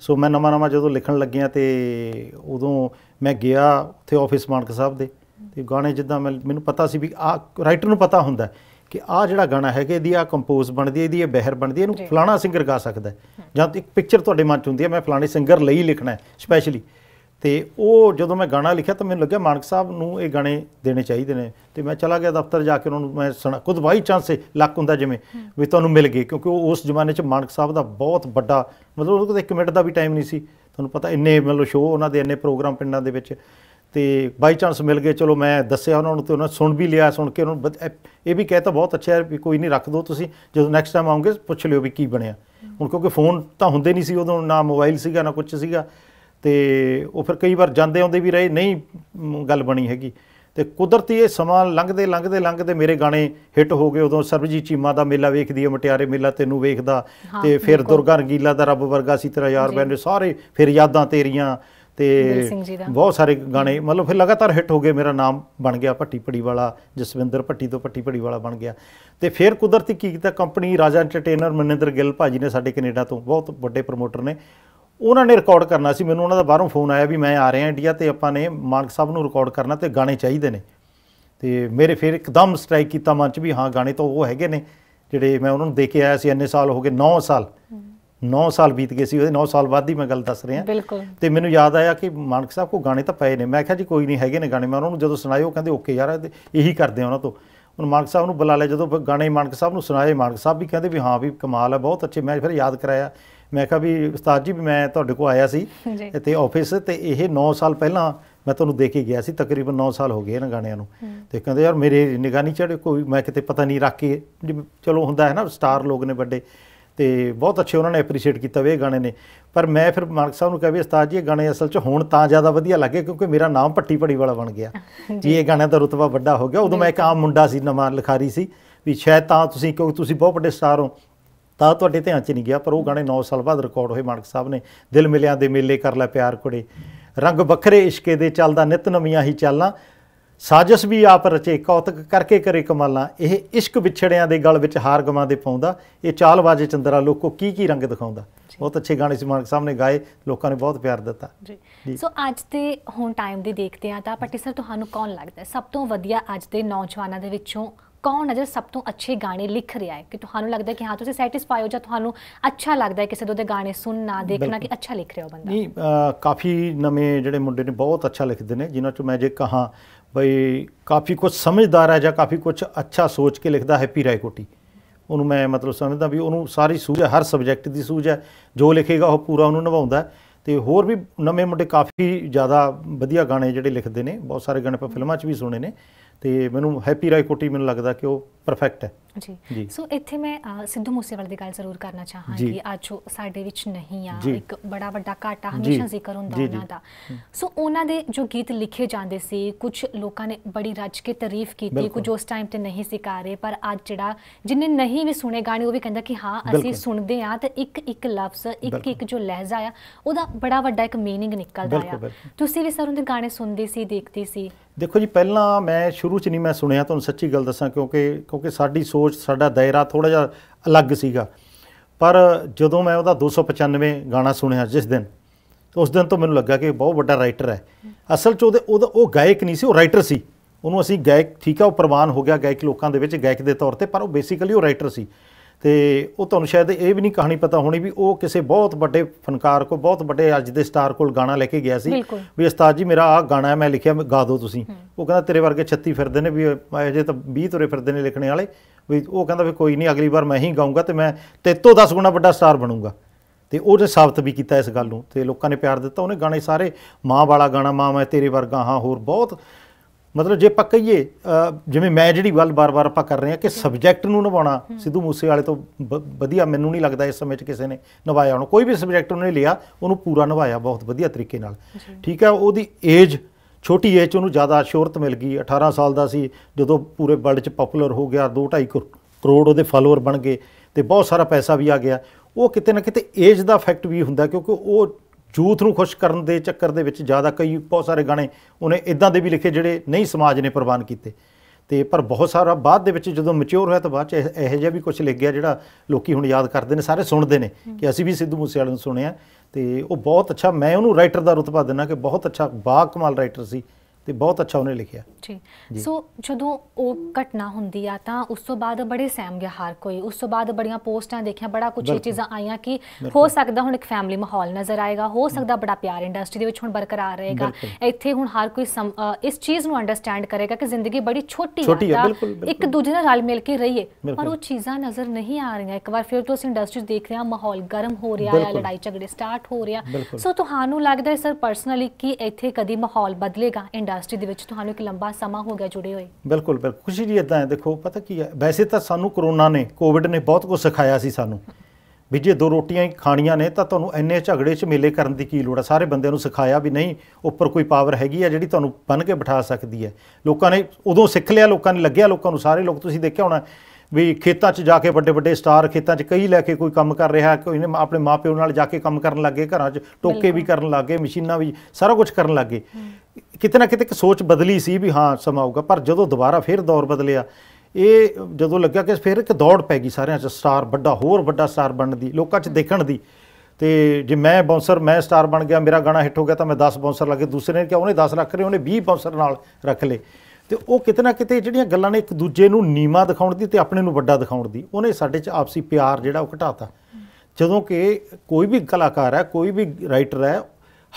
ਸੋ ਮੈਂ ਨਵਾਂ ਨਵਾਂ ਜਦੋਂ ਲਿਖਣ ਲੱਗਿਆ ਤੇ ਉਦੋਂ ਮੈਂ ਗਿਆ ਉੱਥੇ ਆਫਿਸ ਮਾਨਕ ਸਾਹਿਬ ਦੇ ਤੇ ਗਾਣੇ ਜਿੱਦਾਂ ਮੈਨੂੰ ਪਤਾ ਸੀ ਵੀ ਆ ਰਾਈਟਰ ਨੂੰ ਪਤਾ ਹੁੰਦਾ ਕਿ ਆ ਜਿਹੜਾ ਗਾਣਾ ਹੈਗੇ ਇਹਦੀ ਆ ਕੰਪੋਜ਼ ਬਣਦੀ ਹੈ ਇਹਦੀ ਇਹ ਬਹਿਰ ਬਣਦੀ ਹੈ ਇਹਨੂੰ ਫਲਾਣਾ ਸਿੰਗਰ ਗਾ ਸਕਦਾ ਜਾਂ ਇੱਕ ਪਿਕਚਰ ਤੁਹਾਡੇ ਮਨ 'ਚ ਹੁੰਦੀ ਹੈ ਮੈਂ ਫਲਾਣੇ ਸਿੰਗਰ ਲਈ ਲਿਖਣਾ ਹੈ ਸਪੈਸ਼ਲੀ ਤੇ ਉਹ ਜਦੋਂ ਮੈਂ ਗਾਣਾ ਲਿਖਿਆ ਤਾਂ ਮੈਨੂੰ ਲੱਗਿਆ ਮਾਨਕ ਸਾਹਿਬ ਨੂੰ ਇਹ ਗਾਣੇ ਦੇਣੇ ਚਾਹੀਦੇ ਨੇ ਤੇ ਮੈਂ ਚਲਾ ਗਿਆ ਦਫ਼ਤਰ ਜਾ ਕੇ ਉਹਨਾਂ ਨੂੰ ਮੈਂ ਸੁਣਾ ਖੁਦ ਬਾਈ ਚਾਂਸ ਲੱਕ ਹੁੰਦਾ ਜਿਵੇਂ ਵੀ ਤੁਹਾਨੂੰ ਮਿਲ ਗਏ ਕਿਉਂਕਿ ਉਹ ਉਸ ਜ਼ਮਾਨੇ 'ਚ ਮਾਨਕ ਸਾਹਿਬ ਦਾ ਬਹੁਤ ਵੱਡਾ ਮਤਲਬ ਉਹਨਾਂ ਕੋਲ 1 ਮਿੰਟ ਦਾ ਵੀ ਟਾਈਮ ਨਹੀਂ ਸੀ ਤੁਹਾਨੂੰ ਪਤਾ ਇੰਨੇ ਮਤਲਬ ਸ਼ੋਅ ਉਹਨਾਂ ਦੇ ਇੰਨੇ ਪ੍ਰੋਗਰਾਮ ਪਿੰਡਾਂ ਦੇ ਵਿੱਚ ਤੇ ਬਾਈ ਚਾਂਸ ਮਿਲ ਗਏ ਚਲੋ ਮੈਂ ਦੱਸਿਆ ਉਹਨਾਂ ਨੂੰ ਤੇ ਉਹਨਾਂ ਸੁਣ ਵੀ ਲਿਆ ਸੁਣ ਕੇ ਉਹਨਾਂ ਇਹ ਵੀ ਕਹਿਤਾ ਬਹੁਤ ਅੱਛਾ ਹੈ ਵੀ ਕੋਈ ਨਹੀਂ ਰੱਖ ਦੋ ਤੁਸੀਂ ਜਦੋਂ ਨੈਕਸਟ ਟਾਈਮ ਆਉਂਗੇ ਪੁੱਛ ਲਿਓ ਵੀ ਕੀ ਬਣਿਆ ਹੁਣ ਕਿਉਂਕਿ ਫੋਨ ਤਾਂ ਹੁੰਦੇ ਨਹੀਂ ਸੀ ਉਦੋਂ ਨਾ ਮੋਬਾਈਲ ਸੀਗਾ ਨਾ ਕੁਝ ਸੀਗਾ ਤੇ ਉਹ ਫਿਰ ਕਈ ਵਾਰ ਜਾਂਦੇ ਆਉਂਦੇ ਵੀ ਰਹੇ ਨਹੀਂ ਗੱਲ ਬਣੀ ਹੈਗੀ ਤੇ ਕੁਦਰਤੀ ਇਹ ਸਮਾਂ ਲੰਘਦੇ ਲੰਘਦੇ ਲੰਘਦੇ ਮੇਰੇ ਗਾਣੇ ਹਿੱਟ ਹੋ ਗਏ ਉਦੋਂ ਸਰਬਜੀਤ ਚੀਮਾ ਦਾ ਮੇਲਾ ਵੇਖਦੀ ਹੈ ਮਟਿਆਰੇ ਮੇਲਾ ਤੈਨੂੰ ਵੇਖਦਾ ਤੇ ਫਿਰ ਦੁਰਗਾ ਰੰਗੀਲਾ ਦਾ ਰੱਬ ਵਰਗਾ ਸੀ ਤੇਰਾ ਯਾਰ ਬੈਂਡ ਸਾਰੇ ਫਿਰ ਯਾਦਾਂ ਤੇਰੀਆਂ ਤੇ ਬਹੁਤ ਸਾਰੇ ਗਾਣੇ ਮਤਲਬ ਫਿਰ ਲਗਾਤਾਰ ਹਿੱਟ ਹੋ ਗਏ ਮੇਰਾ ਨਾਮ ਬਣ ਗਿਆ ਭੱਟੀ ਪੜੀ ਵਾਲਾ ਜਸਵਿੰਦਰ ਭੱਟੀ ਤੋਂ ਭੱਟੀ ਪੜੀ ਵਾਲਾ ਬਣ ਗਿਆ ਤੇ ਫਿਰ ਕੁਦਰਤੀ ਕੀ ਕੀਤਾ ਕੰਪਨੀ ਰਾਜਾ ਐਂਟਰਟੇਨਰ ਮਨਿੰਦਰ ਗਿੱਲ ਭਾਜੀ ਨੇ ਸਾਡੇ ਕੈਨੇਡਾ ਤੋਂ ਬਹੁਤ ਵੱਡੇ ਪ੍ਰੋਮੋਟਰ ਨੇ ਉਹਨਾਂ ਨੇ ਰਿਕਾਰਡ ਕਰਨਾ ਸੀ ਮੈਨੂੰ ਉਹਨਾਂ ਦਾ ਬਾਹਰੋਂ ਫੋਨ ਆਇਆ ਵੀ ਮੈਂ ਆ ਰਿਹਾ ਇੰਡੀਆ ਤੇ ਆਪਾਂ ਨੇ ਮਾਨਕ ਸਾਹਿਬ ਨੂੰ ਰਿਕਾਰਡ ਕਰਨਾ ਤੇ ਗਾਣੇ ਚਾਹੀਦੇ ਨੇ ਤੇ ਮੇਰੇ ਫਿਰ ਇੱਕਦਮ ਸਟ੍ਰਾਈਕ ਕੀਤਾ ਮਨ 'ਚ ਵੀ ਹਾਂ ਗਾਣੇ ਤਾਂ ਉਹ ਹੈਗੇ ਨੇ ਜਿਹੜੇ ਮੈਂ ਉਹਨਾਂ ਨੂੰ ਦੇ ਕੇ ਆਇਆ ਸੀ ਇੰਨੇ ਸਾਲ ਹੋ ਗਏ 9 ਸਾਲ 9 ਸਾਲ ਬੀਤ ਗਏ ਸੀ ਉਹਦੇ 9 ਸਾਲ ਬਾਅਦ ਦੀ ਮੈਂ ਗੱਲ ਦੱਸ ਰਿਹਾ ਤੇ ਮੈਨੂੰ ਯਾਦ ਆਇਆ ਕਿ ਮਾਨਕ ਸਾਹਿਬ ਕੋ ਗਾਣੇ ਤਾਂ ਪਏ ਨੇ ਮੈਂ ਕਿਹਾ ਜੀ ਕੋਈ ਨਹੀਂ ਹੈਗੇ ਨੇ ਗਾਣੇ ਮੈਂ ਉਹਨਾਂ ਨੂੰ ਜਦੋਂ ਸੁਣਾਏ ਉਹ ਕਹਿੰਦੇ ਓਕੇ ਯਾਰ ਇਹੀ ਕਰਦੇ ਆ ਉਹਨਾਂ ਤੋਂ ਹੁਣ ਮਾਨਕ ਸਾਹਿਬ ਨੂੰ ਬੁਲਾ ਲਿਆ ਜਦੋਂ ਗਾਣੇ ਮਾਨਕ ਸਾਹਿਬ ਨੂੰ ਸੁਣਾਏ ਮਾਨਕ ਸਾਹਿਬ ਵੀ ਕਹਿੰਦੇ ਵੀ ਹਾਂ ਵੀ ਕਮਾਲ ਹੈ ਬਹੁਤ ਅੱਛੇ ਮੈਂ ਫਿਰ ਯਾਦ ਕਰਾਇਆ ਮੈਂ ਕਿਹਾ ਵੀ ਉਸਤਾਦ ਜੀ ਮੈਂ ਤੁਹਾਡੇ ਕੋ ਆਇਆ ਸੀ ਤੇ *laughs* ਆਫਿਸ ਤੇ ਇਹ 9 ਸਾਲ ਪਹਿਲਾਂ ਮੈਂ ਤੁਹਾਨੂੰ ਦੇਖ ਕੇ ਗਿਆ ਸੀ ਤਕਰੀਬਨ 9 ਸਾਲ ਹੋ ਗਏ ਇਹਨਾਂ ਗਾਣਿਆਂ ਨੂੰ ਤੇ ਕਹਿੰਦੇ ਯਾਰ ਮੇਰੇ ਨਿਗਾਹ ਨਹੀਂ ਚੜੇ ਕੋਈ ਮੈਂ ਕਿਤੇ ਪਤਾ ਨਹੀਂ ਰੱਖ ਕੇ ਚਲੋ ਹੁੰਦਾ ਹੈ ਨਾ ਸਟਾਰ ਲੋਕ ਨੇ ਵੱਡੇ ਤੇ ਬਹੁਤ ਅੱਛੇ ਉਹਨਾਂ ਨੇ ਐਪਰੀਸ਼ੀਏਟ ਕੀਤਾ ਵੇ ਗਾਣੇ ਨੇ ਪਰ ਮੈਂ ਫਿਰ ਮਾਨਕ ਸਾਹਿਬ ਨੂੰ ਕਿਹਾ ਵੀ ਉਸਤਾਦ ਜੀ ਇਹ ਗਾਣੇ ਅਸਲ 'ਚ ਹੁਣ ਤਾਂ ਜ਼ਿਆਦਾ ਵਧੀਆ ਲੱਗੇ ਕਿਉਂਕਿ ਮੇਰਾ ਨਾਮ ਪੱਟੀ ਪੜੀ ਵਾਲਾ ਬਣ ਗਿਆ *laughs* ਜੀ ਇਹ ਗਾਣਿਆਂ ਦਾ ਰੁਤਬਾ ਵੱਡਾ ਹੋ ਗਿਆ ਉਦੋਂ ਮੈਂ ਇੱਕ ਆਮ ਮੁੰਡਾ ਸੀ ਨਵਾਂ ਲਿਖਾਰੀ ਸੀ ਵੀ ਸ਼ਾਇਦ ਤਾਂ ਤੁਸੀਂ ਕਿਉਂਕਿ ਤੁਸੀਂ ਬਹੁਤ ਵੱਡੇ ਸਟਾਰ ਹੋ ਤਾਂ ਤੁਹਾਡੇ ਧਿਆਨ 'ਚ ਨਹੀਂ ਗਿਆ ਪਰ ਉਹ ਗਾਣੇ 9 ਸਾਲ ਬਾਅਦ ਰਿਕਾਰਡ ਹੋਏ ਮਾਨਕ ਸਾਹਿਬ ਨੇ ਦਿਲ ਮਿਲਿਆਂ ਦੇ ਮੇਲੇ ਕਰ ਲੈ ਪਿਆਰ ਕੁੜੇ ਰੰਗ ਵੱਖਰੇ ਇਸ਼ਕੇ ਦੇ ਚੱਲਦਾ ਨਿਤ ਨਵੀਆਂ ਹੀ ਚਾਲਾਂ ਸਾਜਸ ਵੀ ਆਪ ਰਚੇ ਕੌਤਕ ਕਰਕੇ ਕਰੇ ਕਮਾਲਾਂ ਇਹ ਇਸ਼ਕ ਵਿਛੜਿਆਂ ਦੇ ਗਲ ਵਿੱਚ ਹਾਰ ਗਮਾਂ ਦੇ ਪਾਉਂਦਾ ਇਹ ਚਾਲ ਵਾਜੇ ਚੰਦਰਾ ਲੋਕੋ ਕੀ ਕੀ ਰੰਗ ਦਿਖਾਉਂਦਾ ਬਹੁਤ ਅੱਛੇ ਗਾਣੇ ਸੀ ਮਾਨਕ ਸਾਹਿਬ ਨੇ ਗਾਏ ਲੋਕਾਂ ਨੇ ਬਹੁਤ ਪਿਆਰ ਦਿੱਤਾ ਜੀ ਸੋ ਅੱਜ ਤੇ ਹੁਣ ਟਾਈਮ ਦੀ ਦੇਖਦੇ ਆ ਤਾਂ ਪਟੀ ਸਰ ਤੁਹਾਨੂੰ ਕੌਣ ਲੱਗਦਾ ਸਭ ਤੋਂ ਵਧੀਆ ਅੱਜ ਦੇ ਨੌਜਵਾਨਾਂ ਦੇ ਵਿੱਚੋਂ ਕੌਣ ਅਜੇ ਸਭ ਤੋਂ ਅੱਛੇ ਗਾਣੇ ਲਿਖ ਰਿਹਾ ਹੈ ਕਿ ਤੁਹਾਨੂੰ ਲੱਗਦਾ ਕਿ ਹਾਂ ਤੁਸੀਂ ਸੈਟੀਸਫਾਈ ਹੋ ਜਾਂ ਤੁਹਾਨੂੰ ਅੱਛਾ ਲੱਗਦਾ ਹੈ ਕਿਸੇ ਦੇ ਗਾਣੇ ਸੁਣਨਾ ਦੇਖਣਾ ਕਿ ਅੱਛਾ ਲਿਖ ਰਿਹਾ ਉਹ ਬੰਦਾ ਨਹੀਂ ਕਾਫੀ ਨਵੇਂ ਜਿਹੜੇ ਮੁੰਡੇ ਨੇ ਬਹੁਤ ਅੱਛਾ ਲਿਖਦੇ ਨੇ ਜਿਨ੍ਹਾਂ ਚੋਂ ਮੈਂ ਜੇ ਕਹਾ ਬਈ ਕਾਫੀ ਕੁਝ ਸਮਝਦਾਰ ਹੈ ਜਾਂ ਕਾਫੀ ਕੁਝ ਅੱਛਾ ਸੋਚ ਕੇ ਲਿਖਦਾ ਪੀ ਰਾਏ ਕੋਟੀ ਉਹਨੂੰ ਮੈਂ ਮਤਲਬ ਸਮਝਦਾ ਵੀ ਉਹਨੂੰ ਸਾਰੀ ਸੂਝ ਹੈ ਹਰ ਸਬਜੈਕਟ ਦੀ ਸੂਝ ਹੈ ਜੋ ਲਿਖੇਗਾ ਉਹ ਪੂਰਾ ਉਹਨੂੰ ਨਿਭਾਉਂਦਾ ਤੇ ਹੋਰ ਵੀ ਨਵੇਂ ਮੁੰਡੇ ਕਾਫੀ ਜ਼ਿਆਦਾ ਵਧੀਆ ਗਾਣੇ ਜਿਹੜੇ ਲਿਖਦੇ ਨੇ ਬਹੁਤ ਸਾਰੇ ਗਾਣੇ ਆਪਾਂ ਫਿਲਮਾਂ 'ਚ ਵੀ ਸੁਣੇ ਨੇ ਤੇ ਮੈਨੂੰ ਹੈਪੀ ਰਾਏ ਕੋਟੀ ਮੈਨੂੰ ਲੱਗਦਾ ਕਿ ਉਹ ਪਰਫੈਕਟ ਹੈ ਜੀ ਸੋ ਇੱਥੇ ਮੈਂ ਸਿੱਧੂ ਮੂਸੇਵਾਲੇ ਦੀ ਗੱਲ ਜ਼ਰੂਰ ਕਰਨਾ ਚਾਹਾਂਗੀ ਅੱਜ ਸਾਡੇ ਵਿੱਚ ਨਹੀਂ ਆ ਇੱਕ ਬੜਾ ਵੱਡਾ ਘਾਟਾ ਹਮੇਸ਼ਾ ਜ਼ਿਕਰ ਹੁੰਦਾ ਉਹਨਾਂ ਦਾ ਸੋ ਉਹਨਾਂ ਦੇ ਜੋ ਗੀਤ ਲਿਖੇ ਜਾਂਦੇ ਸੀ ਕੁਝ ਲੋਕਾਂ ਨੇ ਬੜੀ ਰੱਜ ਕੇ ਤਾਰੀਫ ਕੀਤੀ ਕੁਝ ਉਸ ਟਾਈਮ ਤੇ ਨਹੀਂ ਸਿਕਾਰੇ ਪਰ ਅੱਜ ਜਿਹੜਾ ਜਿਨੇ ਨਹੀਂ ਵੀ ਸੁਣੇ ਗਾਣੇ ਉਹ ਵੀ ਕਹਿੰਦਾ ਕਿ ਹਾਂ ਅਸੀਂ ਸੁਣਦੇ ਆ ਤਾਂ ਇੱਕ ਇੱਕ ਲਫ਼ਜ਼ ਇੱਕ ਇੱਕ ਜੋ ਲਹਿਜ਼ਾ ਆ ਉਹਦਾ ਬੜਾ ਵੱਡਾ ਇੱਕ मीनिंग ਨਿਕਲਦਾ ਆ ਤੁਸੀਂ ਵੀ ਸਰ ਉਹਦੇ ਗਾਣੇ ਸੁਣਦੇ ਸੀ ਦੇਖਦੇ ਸੀ ਦੇਖੋ ਜੀ ਪਹਿਲਾਂ ਮੈਂ ਸ਼ੁਰੂ ਚ ਨਹੀਂ ਮੈਂ ਸੁਣਿਆ ਤੁਹਾਨੂੰ ਸੱਚੀ ਗੱਲ ਦੱਸਾਂ ਕਿਉਂਕਿ ਕਿਉਂਕਿ ਸਾਡੀ ਸੋਚ ਸਾਡਾ ਦਾਇਰਾ ਥੋੜਾ ਜਿਹਾ ਅਲੱਗ ਸੀਗਾ ਪਰ ਜਦੋਂ ਮੈਂ ਉਹਦਾ 295 ਗਾਣਾ ਸੁਣਿਆ ਜਿਸ ਦਿਨ ਉਸ ਦਿਨ ਤੋਂ ਮੈਨੂੰ ਲੱਗਾ ਕਿ ਬਹੁਤ ਵੱਡਾ ਰਾਈਟਰ ਹੈ ਅਸਲ 'ਚ ਉਹਦੇ ਉਹ ਗਾਇਕ ਨਹੀਂ ਸੀ ਉਹ ਰਾਈਟਰ ਸੀ ਉਹਨੂੰ ਅਸੀਂ ਗਾਇਕ ਠੀਕ ਆ ਉਹ ਪ੍ਰਵਾਨ ਹੋ ਗਿਆ ਗਾਇਕ ਲੋਕਾਂ ਦੇ ਵਿੱਚ ਗਾਇਕ ਦੇ ਤੌਰ ਤੇ ਪਰ ਉਹ ਬੇਸਿਕਲੀ ਉਹ ਰਾਈਟਰ ਸੀ ਤੇ ਉਹ ਤੁਹਾਨੂੰ ਸ਼ਾਇਦ ਇਹ ਵੀ ਨਹੀਂ ਕਹਾਣੀ ਪਤਾ ਹੋਣੀ ਵੀ ਉਹ ਕਿਸੇ ਬਹੁਤ ਵੱਡੇ ਫਨਕਾਰ ਕੋ ਬਹੁਤ ਵੱਡੇ ਅੱਜ ਦੇ ਸਟਾਰ ਕੋਲ ਗਾਣਾ ਲੈ ਕੇ ਗਿਆ ਸੀ ਵੀ ਉਸਤਾਦ ਜੀ ਮੇਰਾ ਆ ਗਾਣਾ ਹੈ ਮੈਂ ਲਿਖਿਆ ਗਾ ਦਿਓ ਤੁਸੀਂ ਉਹ ਕਹਿੰਦਾ ਤੇਰੇ ਵਰਗੇ 36 ਫਿਰਦੇ ਨੇ ਵੀ ਅਜੇ ਤਾਂ 20 ਤੁਰੇ ਫਿਰਦੇ ਨੇ ਲਿਖਣੇ ਵਾਲੇ ਵੀ ਉਹ ਕਹਿੰਦਾ ਵੀ ਕੋਈ ਨਹੀਂ ਅਗਲੀ ਵਾਰ ਮੈਂ ਹੀ ਗਾਉਂਗਾ ਤੇ ਮੈਂ ਤੇਤੋਂ 10 ਗੁਣਾ ਵੱਡਾ ਸਟਾਰ ਬਣੂੰਗਾ ਤੇ ਉਹਨੇ ਸਾਬਤ ਵੀ ਕੀਤਾ ਇਸ ਗੱਲ ਨੂੰ ਤੇ ਲੋਕਾਂ ਨੇ ਪਿਆਰ ਦਿੱਤਾ ਉਹਨੇ ਗਾਣੇ ਸਾਰੇ ਮਾਂ ਵਾਲਾ ਗਾਣਾ ਮਾਂ ਮੈਂ ਤੇਰੇ ਵਰਗਾ ਹਾਂ ਹੋਰ ਬਹੁਤ ਮਤਲਬ ਜੇ ਆਪਾਂ ਕਹੀਏ ਜਿਵੇਂ ਮੈਂ ਜਿਹੜੀ ਗੱਲ ਬਾਰ-ਬਾਰ ਆਪਾਂ ਕਰ ਰਹੇ ਹਾਂ ਕਿ ਸਬਜੈਕਟ ਨੂੰ ਨਿਭਾਉਣਾ ਸਿੱਧੂ ਮੂਸੇ ਵਾਲੇ ਤੋਂ ਵਧੀਆ ਮੈਨੂੰ ਨਹੀਂ ਲੱਗਦਾ ਇਸ ਸਮੇਂ 'ਚ ਕਿਸੇ ਨੇ ਨਿਭਾਇਆ ਉਹਨੂੰ ਕੋਈ ਵੀ ਸਬਜੈਕਟ ਉਹਨੇ ਲਿਆ ਉਹਨੂੰ ਪੂਰਾ ਨਿਭਾਇਆ ਬਹੁਤ ਵਧੀਆ ਤਰੀਕੇ ਨਾਲ ਠੀਕ ਹੈ ਉਹਦੀ ਏਜ ਛੋਟੀ ਏਜ 'ਚ ਉਹਨੂੰ ਜ਼ਿਆਦਾ ਸ਼ੋਹਰਤ ਮਿਲ ਗਈ 18 ਸਾਲ ਦਾ ਸੀ ਜਦੋਂ ਪੂਰੇ ਵਰਲਡ 'ਚ ਪਪੂਲਰ ਹੋ ਗਿਆ 2.5 ਕਰੋੜ ਉਹਦੇ ਫਾਲੋਅਰ ਬਣ ਗਏ ਤੇ ਬਹੁਤ ਸਾਰਾ ਪੈਸਾ ਵੀ ਆ ਗਿਆ ਉਹ ਕਿਤੇ ਨਾ ਕਿਤੇ ਏਜ ਦਾ ਇਫੈਕਟ ਵੀ ਹੁੰਦਾ ਕਿਉਂਕਿ ਉਹ ਜੂਥ ਨੂੰ ਖੁਸ਼ ਕਰਨ ਦੇ ਚੱਕਰ ਦੇ ਵਿੱਚ ਜ਼ਿਆਦਾ ਕਈ ਬਹੁਤ ਸਾਰੇ ਗਾਣੇ ਉਹਨੇ ਇਦਾਂ ਦੇ ਵੀ ਲਿਖੇ ਜਿਹੜੇ ਨਹੀਂ ਸਮਾਜ ਨੇ ਪ੍ਰਵਾਨ ਕੀਤੇ ਤੇ ਪਰ ਬਹੁਤ ਸਾਰਾ ਬਾਅਦ ਦੇ ਵਿੱਚ ਜਦੋਂ ਮੈਚੁਰ ਹੋਇਆ ਤਾਂ ਬਾਅਦ ਚ ਇਹੋ ਜਿਹਾ ਵੀ ਕੁਝ ਲਿਖ ਗਿਆ ਜਿਹੜਾ ਲੋਕੀ ਹੁਣ ਯਾਦ ਕਰਦੇ ਨੇ ਸਾਰੇ ਸੁਣਦੇ ਨੇ ਕਿ ਅਸੀਂ ਵੀ ਸਿੱਧੂ ਮੂਸੇਵਾਲੇ ਨੂੰ ਸੁਣਿਆ ਤੇ ਉਹ ਬਹੁਤ ਅੱਛਾ ਮੈਂ ਉਹਨੂੰ ਰਾਈਟਰ ਦਾ ਰੁਤਬਾ ਦਿੰਨਾ ਕਿ ਬਹੁਤ ਅੱਛਾ ਬਾ ਕਮਾਲ ਰਾਈਟਰ ਸੀ ਤੇ ਬਹੁਤ ਅੱਛਾ ਉਹਨੇ ਲਿਖਿਆ ਜੀ ਸੋ ਜਦੋਂ ਉਹ ਘਟਨਾ ਹੁੰਦੀ ਆ ਤਾਂ ਉਸ ਤੋਂ ਬਾਅਦ ਬੜੇ ਸਹਿਮ ਹਰ ਕੋਈ ਉਸ ਤੋਂ ਬਾਅਦ ਬੜੀਆਂ ਪੋਸਟਾਂ ਦੇਖਿਆ ਬੜਾ ਕੁਝ ਇਹ ਚੀਜ਼ਾਂ ਆਈਆਂ ਕਿ ਹੋ ਸਕਦਾ ਹੁਣ ਇੱਕ ਫੈਮਿਲੀ ਮਾਹੌਲ ਨਜ਼ਰ ਆਏਗਾ ਹੋ ਸਕਦਾ ਬੜਾ ਪਿਆਰ ਇੰਡਸਟਰੀ ਦੇ ਵਿੱਚ ਹੁਣ ਬਰਕਰਾਰ ਰਹੇਗਾ ਇੱਥੇ ਹੁਣ ਹਰ ਕੋਈ ਇਸ ਚੀਜ਼ ਨੂੰ ਅੰਡਰਸਟੈਂਡ ਕਰੇਗਾ ਕਿ ਜ਼ਿੰਦਗੀ ਬੜੀ ਛੋਟੀ ਹੈ ਇੱਕ ਦੂਜੇ ਨਾਲ ਰਲ ਮਿਲ ਕੇ ਰਹੀਏ ਪਰ ਉਹ ਚੀਜ਼ਾਂ ਨਜ਼ਰ ਨਹੀਂ ਆ ਰਹੀਆਂ ਇੱਕ ਵਾਰ ਫਿਰ ਤੋਂ ਅਸੀਂ ਇੰਡਸਟਰੀ ਦੇਖ ਰਹੇ ਹਾਂ ਮਾਹੌਲ ਗਰਮ ਹੋ ਰਿਹਾ ਹੈ ਲੜਾਈ ਝਗੜੇ ਸਟਾਰਟ ਹੋ ਰਿਹਾ ਸੋ ਤੁਹਾਨੂੰ ਲੱਗਦਾ ਹੈ ਸਰ ਪਰਸਨਲੀ ਕਿ ਇੱਥੇ ਕਦੀ ਮਾਹੌਲ ਬਦਲੇਗਾ ਇੰਡਸਟਰੀ ਦੇ ਵਿੱਚ ਤੁਹਾਨੂੰ ਇੱਕ ਲੰਬਾ ਸਮਾਂ ਹੋ ਗਿਆ ਜੁੜੇ ਹੋਏ ਬਿਲਕੁਲ ਬਿਲਕੁਲ ਖੁਸ਼ੀ ਜੀ ਇਦਾਂ ਹੈ ਦੇਖੋ ਪਤਾ ਕੀ ਹੈ ਵੈਸੇ ਤਾਂ ਸਾਨੂੰ ਕਰੋਨਾ ਨੇ ਕੋਵਿਡ ਨੇ ਬਹੁਤ ਕੁਝ ਸਿਖਾਇਆ ਸੀ ਸਾਨੂੰ ਵੀ ਜੇ ਦੋ ਰੋਟੀਆਂ ਹੀ ਖਾਣੀਆਂ ਨੇ ਤਾਂ ਤੁਹਾਨੂੰ ਇੰਨੇ ਝਗੜੇ 'ਚ ਮੇਲੇ ਕਰਨ ਦੀ ਕੀ ਲੋੜ ਹੈ ਸਾਰੇ ਬੰਦਿਆਂ ਨੂੰ ਸਿਖਾਇਆ ਵੀ ਨਹੀਂ ਉੱਪਰ ਕੋਈ ਪਾਵਰ ਹੈਗੀ ਆ ਜਿਹੜੀ ਤੁਹਾਨੂੰ ਬੰਨ ਕੇ ਬਿਠਾ ਸਕਦੀ ਹੈ ਲੋਕਾਂ ਨੇ ਉਦੋਂ ਸਿੱਖ ਲਿਆ ਲੋਕਾਂ ਨੇ ਲੱਗਿਆ ਲੋਕਾਂ ਨੂੰ ਸਾਰੇ ਲੋਕ ਤੁਸੀਂ ਦੇਖਿਆ ਹੋਣਾ ਵੀ ਖੇਤਾਂ 'ਚ ਜਾ ਕੇ ਵੱਡੇ ਵੱਡੇ ਸਟਾਰ ਖੇਤਾਂ 'ਚ ਕਈ ਲੈ ਕੇ ਕੋਈ ਕੰਮ ਕਰ ਰਿਹਾ ਕੋਈ ਨੇ ਆਪਣੇ ਮਾਪਿਓ ਨਾਲ ਜਾ ਕੇ ਕੰਮ ਕਰਨ ਲੱਗੇ ਘਰਾਂ 'ਚ ਟੋਕੇ ਵੀ ਕਰਨ ਲੱਗੇ ਮਸ਼ੀਨਾਂ ਵੀ ਸਾਰਾ ਕੁਝ ਕਰਨ ਲੱਗੇ ਕਿਤੇ ਨਾ ਕਿਤੇ ਇੱਕ ਸੋਚ ਬਦਲੀ ਸੀ ਵੀ ਹਾਂ ਸਮਾਂ ਆਊਗਾ ਪਰ ਜਦੋਂ ਦੁਬਾਰਾ ਫਿਰ ਦੌਰ ਬਦਲਿਆ ਇਹ ਜਦੋਂ ਲੱਗਾ ਕਿ ਫਿਰ ਇੱਕ ਦੌੜ ਪੈ ਗਈ ਸਾਰਿਆਂ 'ਚ ਸਟਾਰ ਵੱਡਾ ਹੋਰ ਵੱਡਾ ਸਟਾਰ ਬਣਨ ਦੀ ਲੋਕਾਂ 'ਚ ਦੇਖਣ ਦੀ ਤੇ ਜੇ ਮੈਂ ਬੌਂਸਰ ਮੈਂ ਸਟਾਰ ਬਣ ਗਿਆ ਮੇਰਾ ਗਾਣਾ ਹਿੱਟ ਹੋ ਗਿਆ ਤਾਂ ਮੈਂ 10 ਬੌਂਸਰ ਲੱਗੇ ਦੂਸਰੇ ਨੇ ਕਿਹਾ ਉਹਨੇ 10 ਰੱਖ ਰਹੇ ਉਹਨੇ 20 ਬੌਂਸਰ ਨਾਲ ਰੱਖ ਲਏ ਤੇ ਉਹ ਕਿਤੇ ਨਾ ਕਿਤੇ ਜਿਹੜੀਆਂ ਗੱਲਾਂ ਨੇ ਇੱਕ ਦੂਜੇ ਨੂੰ ਨੀਮਾ ਦਿਖਾਉਣ ਦੀ ਤੇ ਆਪਣੇ ਨੂੰ ਵੱਡਾ ਦਿਖਾਉਣ ਦੀ ਉਹਨੇ ਸਾਡੇ 'ਚ ਆਪਸੀ ਪਿਆਰ ਜਿਹੜਾ ਉਹ ਘਟਾਤਾ ਜਦੋਂ ਕਿ ਕੋਈ ਵੀ ਕਲਾਕਾਰ ਹੈ ਕੋਈ ਵੀ ਰਾਈਟਰ ਹੈ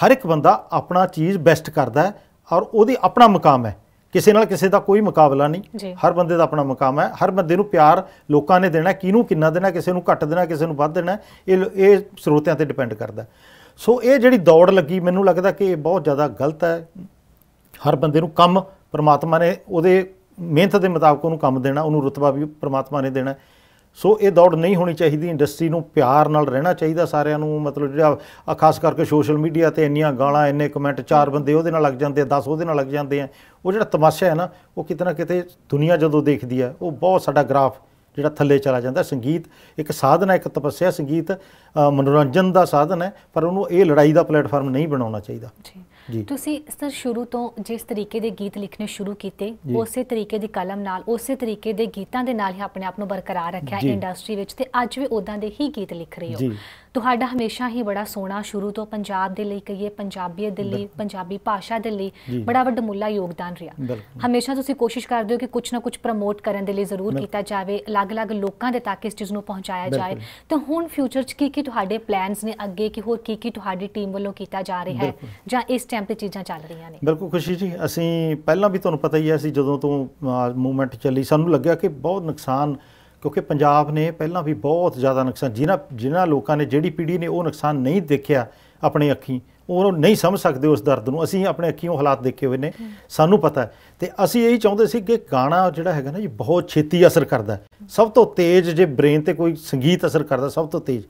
ਹਰ ਇੱਕ ਬੰਦਾ ਆਪਣਾ ਚੀਜ਼ ਬੈਸਟ ਕਰਦਾ ਹੈ ਔਰ ਉਹਦੀ ਆਪਣਾ ਮਕਾਮ ਹੈ ਕਿਸੇ ਨਾਲ ਕਿਸੇ ਦਾ ਕੋਈ ਮੁਕਾਬਲਾ ਨਹੀਂ ਹਰ ਬੰਦੇ ਦਾ ਆਪਣਾ ਮਕਾਮ ਹੈ ਹਰ ਬੰਦੇ ਨੂੰ ਪਿਆਰ ਲੋਕਾਂ ਨੇ ਦੇਣਾ ਕਿਹਨੂੰ ਕਿੰਨਾ ਦੇਣਾ ਕਿਸੇ ਨੂੰ ਘੱਟ ਦੇਣਾ ਕਿਸੇ ਨੂੰ ਵੱਧ ਦੇਣਾ ਇਹ ਇਹ ਸਰੋਤਿਆਂ ਤੇ ਡਿਪੈਂਡ ਕਰਦਾ ਸੋ ਇਹ ਜਿਹੜੀ ਦੌੜ ਲੱਗੀ ਮੈਨੂੰ ਲੱਗਦਾ ਕਿ ਇਹ ਬਹੁਤ ਜ਼ਿਆਦਾ ਗਲਤ ਹੈ ਹਰ ਬੰਦੇ ਨੂੰ ਕੰਮ ਪਰਮਾਤਮਾ ਨੇ ਉਹਦੇ ਮਿਹਨਤ ਦੇ ਮੁਤਾਬਕ ਉਹਨੂੰ ਕੰਮ ਦੇਣਾ ਉਹਨੂੰ ਰਤਬਾ ਵੀ ਪਰਮਾਤਮਾ ਨੇ ਦੇਣਾ ਸੋ ਇਹ ਦੌੜ ਨਹੀਂ ਹੋਣੀ ਚਾਹੀਦੀ ਇੰਡਸਟਰੀ ਨੂੰ ਪਿਆਰ ਨਾਲ ਰਹਿਣਾ ਚਾਹੀਦਾ ਸਾਰਿਆਂ ਨੂੰ ਮਤਲਬ ਜਿਹੜਾ ਖਾਸ ਕਰਕੇ ਸੋਸ਼ਲ ਮੀਡੀਆ ਤੇ ਇੰਨੀਆਂ ਗਾਲਾਂ ਇੰਨੇ ਕਮੈਂਟ ਚਾਰ ਬੰਦੇ ਉਹਦੇ ਨਾਲ ਲੱਗ ਜਾਂਦੇ ਆ 10 ਉਹਦੇ ਨਾਲ ਲੱਗ ਜਾਂਦੇ ਆ ਉਹ ਜਿਹੜਾ ਤਮਾਸ਼ਾ ਹੈ ਨਾ ਉਹ ਕਿਤਨਾ ਕਿਤੇ ਦੁਨੀਆ ਜਦੋਂ ਦੇਖਦੀ ਆ ਉਹ ਬਹੁਤ ਸਾਡਾ ਗ੍ਰਾਫ ਜਿਹੜਾ ਥੱਲੇ ਚਲਾ ਜਾਂਦਾ ਸੰਗੀਤ ਇੱਕ ਸਾਧਨ ਹੈ ਇੱਕ ਤਪੱਸਿਆ ਸੰਗੀਤ ਮਨੋਰੰਜਨ ਦਾ ਸਾਧਨ ਹੈ ਪਰ ਉਹਨੂੰ ਇਹ ਲੜਾਈ ਦਾ ਪਲੇਟਫਾਰਮ ਨਹੀਂ ਬਣਾਉਣਾ ਚਾਹੀਦਾ ਜੀ ਤੁਸੀਂ ਸਰ ਸ਼ੁਰੂ ਤੋਂ ਜਿਸ ਤਰੀਕੇ ਦੇ ਗੀਤ ਲਿਖਣੇ ਸ਼ੁਰੂ ਕੀਤੇ ਉਸੇ ਤਰੀਕੇ ਦੀ ਕਲਮ ਨਾਲ ਉਸੇ ਤਰੀਕੇ ਦੇ ਗੀਤਾਂ ਦੇ ਨਾਲ ਹੀ ਆਪਣੇ ਆਪ ਨੂੰ ਬਰਕਰਾਰ ਰੱਖਿਆ ਇੰਡਸਟਰੀ ਵਿੱਚ ਤੇ ਅੱਜ ਵੀ ਉਦਾਂ ਦੇ ਹੀ ਗੀਤ ਲਿਖ ਰਹੇ ਹੋ ਤੁਹਾਡਾ ਹਮੇਸ਼ਾ ਹੀ ਬੜਾ ਸੋਹਣਾ ਸ਼ੁਰੂ ਤੋਂ ਪੰਜਾਬ ਦੇ ਲਈ ਕਹੀਏ ਪੰਜਾਬੀਅਤ ਦੇ ਲਈ ਪੰਜਾਬੀ ਭਾਸ਼ਾ ਦੇ ਲਈ ਬੜਾ ਵੱਡਾ ਮੁੱਲਾ ਯੋਗਦਾਨ ਰਿਹਾ ਹਮੇਸ਼ਾ ਤੁਸੀਂ ਕੋਸ਼ਿਸ਼ ਕਰਦੇ ਹੋ ਕਿ ਕੁਝ ਨਾ ਕੁਝ ਪ੍ਰਮੋਟ ਕਰਨ ਦੇ ਲਈ ਜ਼ਰੂਰ ਕੀਤਾ ਜਾਵੇ ਅਲੱਗ-ਅਲੱਗ ਲੋਕਾਂ ਦੇ ਤੱਕ ਇਸ ਚੀਜ਼ ਨੂੰ ਪਹੁੰਚਾਇਆ ਜਾਏ ਤਾਂ ਹੁਣ ਫਿਊਚਰ 'ਚ ਕੀ ਕੀ ਤੁਹਾਡੇ ਪਲਾਨਸ ਨੇ ਅੱਗੇ ਕਿ ਹੋਰ ਕੀ ਕੀ ਤੁਹਾਡੀ ਟੀਮ ਵੱਲੋਂ ਕੀਤਾ ਜਾ ਰਿਹਾ ਹੈ ਜਾਂ ਇਸ ਟਾਈਮ ਤੇ ਚੀਜ਼ਾਂ ਚੱਲ ਰਹੀਆਂ ਨੇ ਬਿਲਕੁਲ ਖੁਸ਼ੀ ਜੀ ਅਸੀਂ ਪਹਿਲਾਂ ਵੀ ਤੁਹਾਨੂੰ ਪਤਾ ਹੀ ਹੈ ਅਸੀਂ ਜਦੋਂ ਤੋਂ ਮੂਵਮੈਂਟ ਚੱਲੀ ਸਾਨੂੰ ਲੱਗਿਆ ਕਿ ਬਹੁਤ ਨੁਕਸਾਨ ਕਿਉਂਕਿ ਪੰਜਾਬ ਨੇ ਪਹਿਲਾਂ ਵੀ ਬਹੁਤ ਜ਼ਿਆਦਾ ਨੁਕਸਾਨ ਜਿਨ੍ਹਾਂ ਜਿਨ੍ਹਾਂ ਲੋਕਾਂ ਨੇ ਜਿਹੜੀ ਪੀੜ੍ਹੀ ਨੇ ਉਹ ਨੁਕਸਾਨ ਨਹੀਂ ਦੇਖਿਆ ਆਪਣੇ ਅੱਖੀਂ ਉਹ ਨਹੀਂ ਸਮਝ ਸਕਦੇ ਉਸ ਦਰਦ ਨੂੰ ਅਸੀਂ ਆਪਣੇ ਅੱਖੀਂ ਉਹ ਹਾਲਾਤ ਦੇਖੇ ਹੋਏ ਨੇ ਸਾਨੂੰ ਪਤਾ ਹੈ ਤੇ ਅਸੀਂ ਇਹੀ ਚਾਹੁੰਦੇ ਸੀ ਕਿ ਗਾਣਾ ਜਿਹੜਾ ਹੈਗਾ ਨਾ ਜੀ ਬਹੁਤ ਛੇਤੀ ਅਸਰ ਕਰਦਾ ਸਭ ਤੋਂ ਤੇਜ਼ ਜੇ ਬ੍ਰੇਨ ਤੇ ਕੋਈ ਸੰਗੀਤ ਅਸਰ ਕਰਦਾ ਸਭ ਤੋਂ ਤੇਜ਼